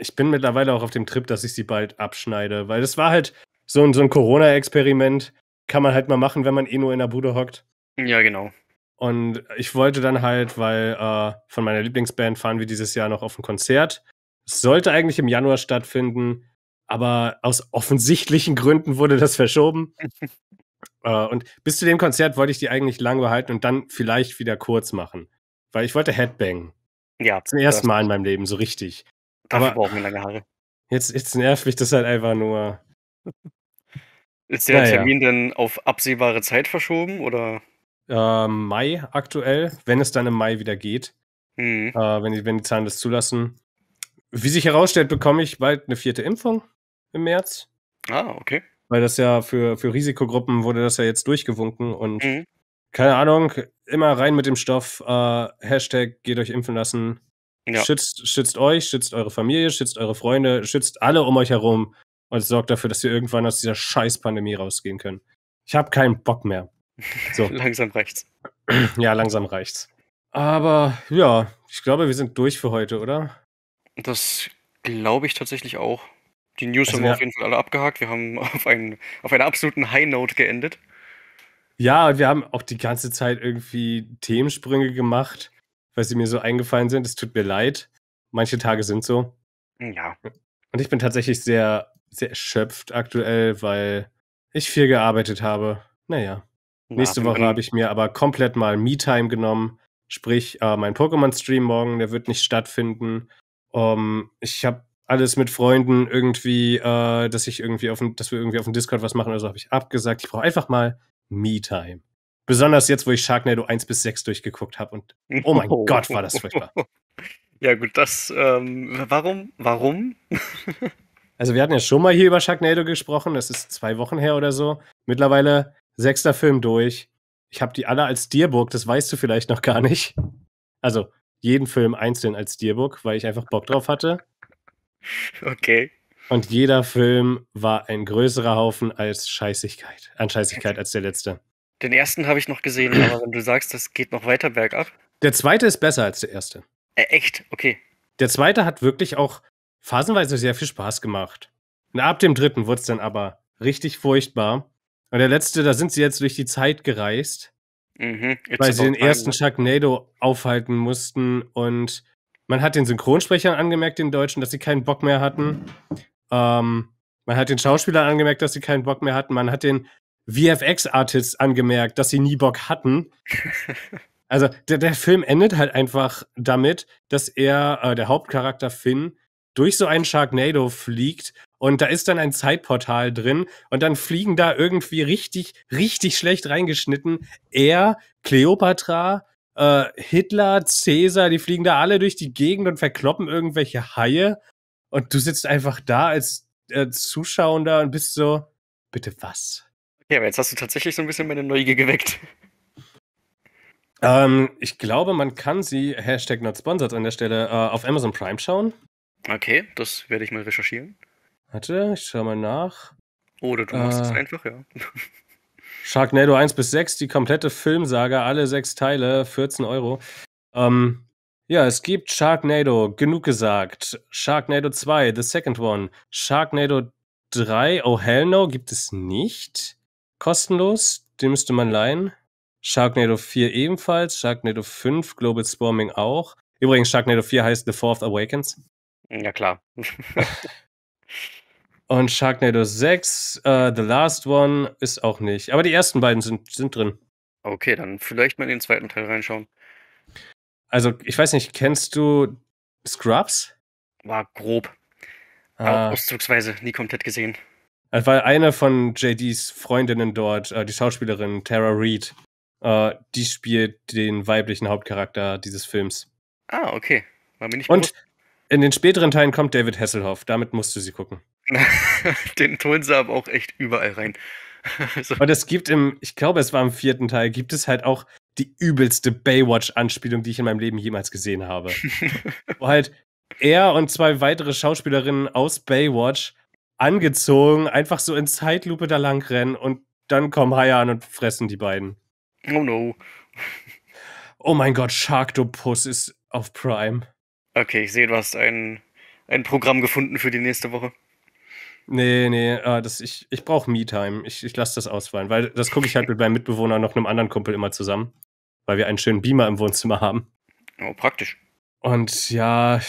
ich bin mittlerweile auch auf dem Trip, dass ich sie bald abschneide, weil das war halt so ein, so ein Corona-Experiment. Kann man halt mal machen, wenn man eh nur in der Bude hockt. Ja, genau. Und ich wollte dann halt, weil äh, von meiner Lieblingsband fahren wir dieses Jahr noch auf ein Konzert. Es sollte eigentlich im Januar stattfinden, aber aus offensichtlichen Gründen wurde das verschoben. <laughs> Uh, und bis zu dem Konzert wollte ich die eigentlich lang behalten und dann vielleicht wieder kurz machen. Weil ich wollte Headbang. Ja. Zum ersten Mal in meinem Leben, so richtig. Dafür Aber brauchen wir lange Haare. Jetzt, jetzt nervt mich das halt einfach nur. <laughs> Ist der naja. Termin denn auf absehbare Zeit verschoben oder? Uh, Mai aktuell, wenn es dann im Mai wieder geht. Mhm. Uh, wenn, die, wenn die Zahlen das zulassen. Wie sich herausstellt, bekomme ich bald eine vierte Impfung im März. Ah, okay. Weil das ja für, für Risikogruppen wurde das ja jetzt durchgewunken und mhm. keine Ahnung, immer rein mit dem Stoff. Äh, Hashtag geht euch impfen lassen. Ja. Schützt, schützt euch, schützt eure Familie, schützt eure Freunde, schützt alle um euch herum und sorgt dafür, dass wir irgendwann aus dieser Scheiß-Pandemie rausgehen können. Ich habe keinen Bock mehr. So. <laughs> langsam reicht's. <clears throat> Ja, langsam reicht's. Aber ja, ich glaube, wir sind durch für heute, oder? Das glaube ich tatsächlich auch. Die News also haben wir auf jeden Fall alle abgehakt. Wir haben <laughs> auf, einen, auf einer absoluten High Note geendet. Ja, wir haben auch die ganze Zeit irgendwie Themensprünge gemacht, weil sie mir so eingefallen sind. Es tut mir leid. Manche Tage sind so. Ja. Und ich bin tatsächlich sehr, sehr erschöpft aktuell, weil ich viel gearbeitet habe. Naja. Na, Nächste Woche habe ich mir aber komplett mal Me-Time genommen. Sprich, äh, mein Pokémon-Stream morgen, der wird nicht stattfinden. Um, ähm, ich habe alles mit Freunden irgendwie, äh, dass ich irgendwie auf dass wir irgendwie auf dem Discord was machen oder so, habe ich abgesagt. Ich brauche einfach mal Me-Time. Besonders jetzt, wo ich Sharknado 1 bis 6 durchgeguckt habe und oh mein oh. <laughs> Gott, war das furchtbar. <laughs> Ja, gut, das, ähm, warum, warum? <laughs> also wir hatten ja schon mal hier über Sharknado gesprochen, das ist zwei Wochen her oder so. Mittlerweile sechster Film durch. Ich habe die alle als Dierburg, das weißt du vielleicht noch gar nicht. Also jeden Film einzeln als Dierburg, weil ich einfach Bock drauf hatte. <laughs> Okay. Und jeder Film war ein größerer Haufen als Scheißigkeit, an Scheißigkeit als der letzte. Den ersten habe ich noch gesehen, aber wenn du sagst, das geht noch weiter bergab. Der zweite ist besser als der erste. Äh, echt? Okay. Der zweite hat wirklich auch phasenweise sehr viel Spaß gemacht. Und ab dem dritten wurde es dann aber richtig furchtbar. Und der letzte, da sind sie jetzt durch die Zeit gereist, mhm, weil sie den ersten Sharknado aufhalten mussten und man hat den Synchronsprechern angemerkt, den Deutschen, dass sie keinen Bock mehr hatten. Ähm, man hat den Schauspielern angemerkt, dass sie keinen Bock mehr hatten. Man hat den VFX-Artists angemerkt, dass sie nie Bock hatten. <laughs> Also der, der Film endet halt einfach damit, dass er, äh, der Hauptcharakter Finn, durch so einen Sharknado fliegt und da ist dann ein Zeitportal drin und dann fliegen da irgendwie richtig, richtig schlecht reingeschnitten er, Cleopatra, äh, Hitler, Cäsar, die fliegen da alle durch die Gegend und verkloppen irgendwelche Haie. Und du sitzt einfach da als äh, Zuschauender und bist so, bitte was? Ja, aber jetzt hast du tatsächlich so ein bisschen meine Neugier geweckt. Ähm, ich glaube, man kann sie, Hashtag not sponsored an der Stelle, äh, auf Amazon Prime schauen. Okay, das werde ich mal recherchieren. Warte, ich schau mal nach. Oder du machst es äh. einfach, ja. <laughs> Sharknado 1 bis 6, die komplette Filmsaga, alle sechs Teile, 14 Euro. Ähm, ja, es gibt Sharknado, genug gesagt. Sharknado 2, The Second One. Sharknado 3, Oh Hell No, gibt es nicht. Kostenlos, den müsste man leihen. Sharknado 4 ebenfalls. Sharknado 5, Global Swarming auch. Übrigens, Sharknado 4 heißt The Fourth Awakens. Ja, klar. <laughs> Und Sharknado 6, uh, äh, The Last One ist auch nicht. Aber die ersten beiden sind, sind drin. Okay, dann vielleicht mal in den zweiten Teil reinschauen. Also, ich weiß nicht, kennst du Scrubs? War grob. Ah. Ausdrucksweise, nie komplett gesehen. Das war eine von JDs Freundinnen dort, äh, die Schauspielerin Tara Reid. Äh, die spielt den weiblichen Hauptcharakter dieses Films. Ah, okay. War mir nicht Und in den späteren Teilen kommt David Hasselhoff. Damit musst du sie gucken. <laughs> Den tun sie aber auch echt überall rein. <laughs> so. Und es gibt im, ich glaube, es war im vierten Teil, gibt es halt auch die übelste Baywatch-Anspielung, die ich in meinem Leben jemals gesehen habe. <laughs> Wo halt er und zwei weitere Schauspielerinnen aus Baywatch angezogen einfach so in Zeitlupe da lang rennen und dann kommen Haie an und fressen die beiden. Oh no. Oh mein Gott, Sharktopus ist auf Prime. Okay, ich sehe, du hast ein, ein Programm gefunden für die nächste Woche. Nee, nee, ah, das, ich, ich brauche Me-Time. Ich, ich lasse das ausfallen, weil das gucke ich halt mit meinem Mitbewohner noch einem anderen Kumpel immer zusammen, weil wir einen schönen Beamer im Wohnzimmer haben. Oh, praktisch. Und ja,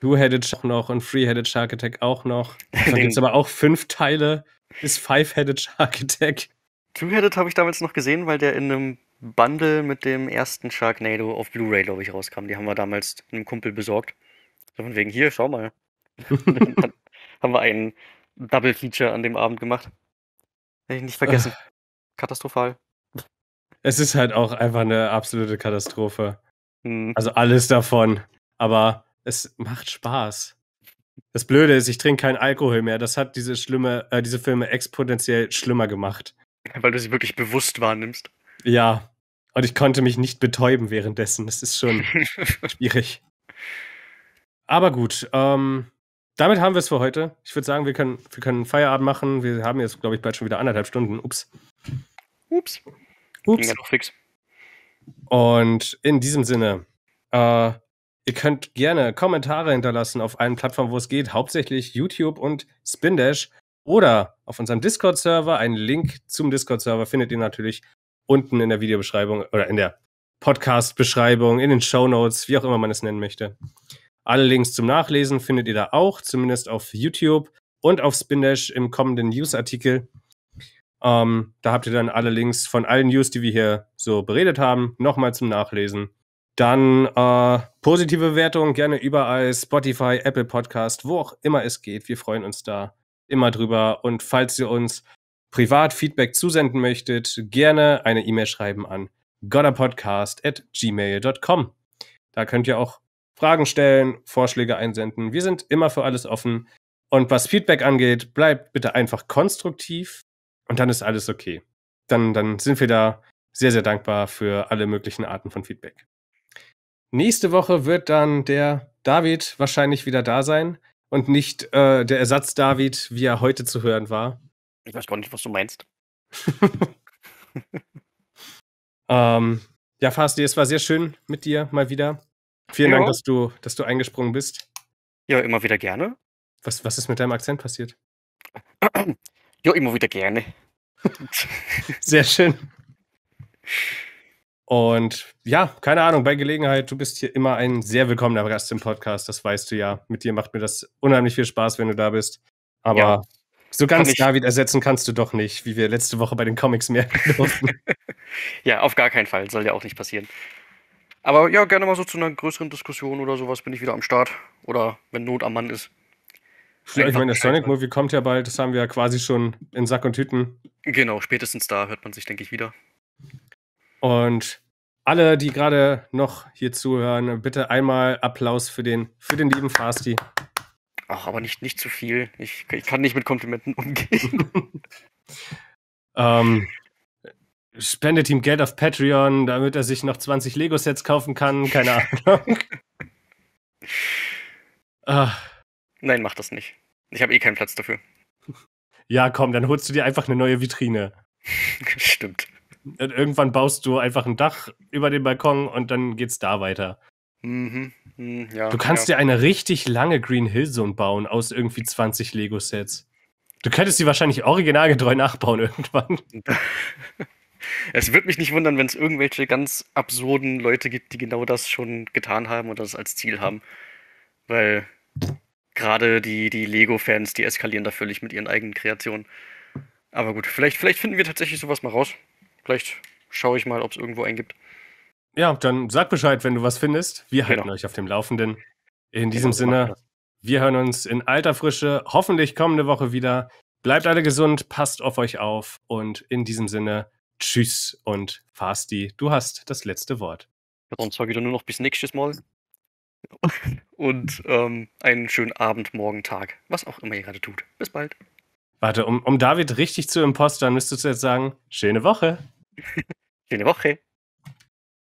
Two-Headed Shark noch und Three-Headed Shark Attack auch noch. Da gibt es aber auch fünf Teile. bis Five-Headed Shark Attack. Two-Headed habe ich damals noch gesehen, weil der in einem Bundle mit dem ersten Sharknado auf Blu-ray, glaube ich, rauskam. Die haben wir damals einem Kumpel besorgt. So von wegen, hier, schau mal. <laughs> <laughs> haben wir ein Double Feature an dem Abend gemacht. Hätte ich nicht vergessen. Katastrophal. Es ist halt auch einfach eine absolute Katastrophe. Hm. Also alles davon. Aber es macht Spaß. Das Blöde ist, ich trinke keinen Alkohol mehr. Das hat diese schlimme, äh, diese Filme exponentiell schlimmer gemacht. Weil du sie wirklich bewusst wahrnimmst. Ja. Und ich konnte mich nicht betäuben währenddessen. Das ist schon <laughs> schwierig. Aber gut, ähm, damit haben wir es für heute. Ich würde sagen, wir können, wir können Feierabend machen. Wir haben jetzt, glaube ich, bald schon wieder anderthalb Stunden. Ups. Ups. Ups. Ging ja noch fix. Und in diesem Sinne, äh, ihr könnt gerne Kommentare hinterlassen auf allen Plattformen, wo es geht, hauptsächlich YouTube und Spindash oder auf unserem Discord-Server. Einen Link zum Discord-Server findet ihr natürlich unten in der Videobeschreibung oder in der Podcast-Beschreibung, in den Show Notes, wie auch immer man es nennen möchte. Alle Links zum Nachlesen findet ihr da auch, zumindest auf YouTube und auf Spindash im kommenden News-Artikel. Ähm, da habt ihr dann alle Links von allen News, die wir hier so beredet haben, nochmal zum Nachlesen. Dann äh, positive Bewertungen gerne überall, Spotify, Apple Podcast, wo auch immer es geht. Wir freuen uns da immer drüber. Und falls ihr uns privat Feedback zusenden möchtet, gerne eine E-Mail schreiben an godderpodcast.gmail.com. Da könnt ihr auch Fragen stellen, Vorschläge einsenden. Wir sind immer für alles offen. Und was Feedback angeht, bleibt bitte einfach konstruktiv und dann ist alles okay. Dann, dann sind wir da sehr, sehr dankbar für alle möglichen Arten von Feedback. Nächste Woche wird dann der David wahrscheinlich wieder da sein und nicht äh, der Ersatz David, wie er heute zu hören war. Ich weiß gar nicht, was du meinst. <laughs> ähm, ja, Fasti, es war sehr schön mit dir mal wieder. Vielen jo. Dank, genau. dass du, dass du eingesprungen bist. Ja, immer wieder gerne. Was, was ist mit deinem Akzent passiert? <clears throat> Ja, immer wieder gerne. <laughs> Sehr schön. Und ja, keine Ahnung, bei Gelegenheit, du bist hier immer ein sehr willkommener Gast im Podcast, das weißt du ja. Mit dir macht mir das unheimlich viel Spaß, wenn du da bist. Aber ja, so ganz David ersetzen kannst du doch nicht, wie wir letzte Woche bei den Comics merken <laughs> durften. ja, auf gar keinen Fall, soll ja auch nicht passieren. Aber ja, gerne mal so zu einer größeren Diskussion oder sowas bin ich wieder am Start. Oder wenn Not am Mann ist. Ja, ich meine, der Sonic-Movie kommt ja bald, das haben wir ja quasi schon in Sack und Tüten. Genau, spätestens da hört man sich, denke ich, wieder. Und alle, die gerade noch hier zuhören, bitte einmal Applaus für den, für den lieben Fasti. Ach, aber nicht, nicht zu viel. Ich, ich kann nicht mit Komplimenten umgehen. <laughs> ähm, Spendet ihm Geld auf Patreon, damit er sich noch 20 Lego-Sets kaufen kann. Keine Ahnung. <laughs> ah. Nein, mach das nicht. Ich habe eh keinen Platz dafür. Ja, komm, dann holst du dir einfach eine neue Vitrine. <laughs> Stimmt. Und irgendwann baust du einfach ein Dach über den Balkon und dann geht's da weiter. Mhm. Hm, ja, du kannst ja. dir eine richtig lange Green Hill Zone bauen aus irgendwie 20 Lego-Sets. Du könntest sie wahrscheinlich originalgetreu nachbauen irgendwann. <laughs> es würde mich nicht wundern, wenn es irgendwelche ganz absurden Leute gibt, die genau das schon getan haben und das als Ziel haben. Weil gerade die, die Lego-Fans, die eskalieren da völlig mit ihren eigenen Kreationen. Aber gut, vielleicht, vielleicht finden wir tatsächlich sowas mal raus. Vielleicht schaue ich mal, ob es irgendwo einen gibt. Ja, dann sag Bescheid, wenn du was findest. Wir halten genau. euch auf dem Laufenden. In genau, diesem genau. Sinne, wir hören uns in alter Frische, hoffentlich kommende Woche wieder. Bleibt alle gesund, passt auf euch auf und in diesem Sinne, Tschüss und Fasti, du hast das letzte Wort. Ja, dann sage ich dann nur noch bis nächstes Mal. Und ähm, einen schönen Abend, Morgen, Tag, was auch immer ihr gerade tut. Bis bald. Warte, um, um David richtig zu impostern, müsstest du jetzt sagen, schöne Woche. <laughs> schöne Woche.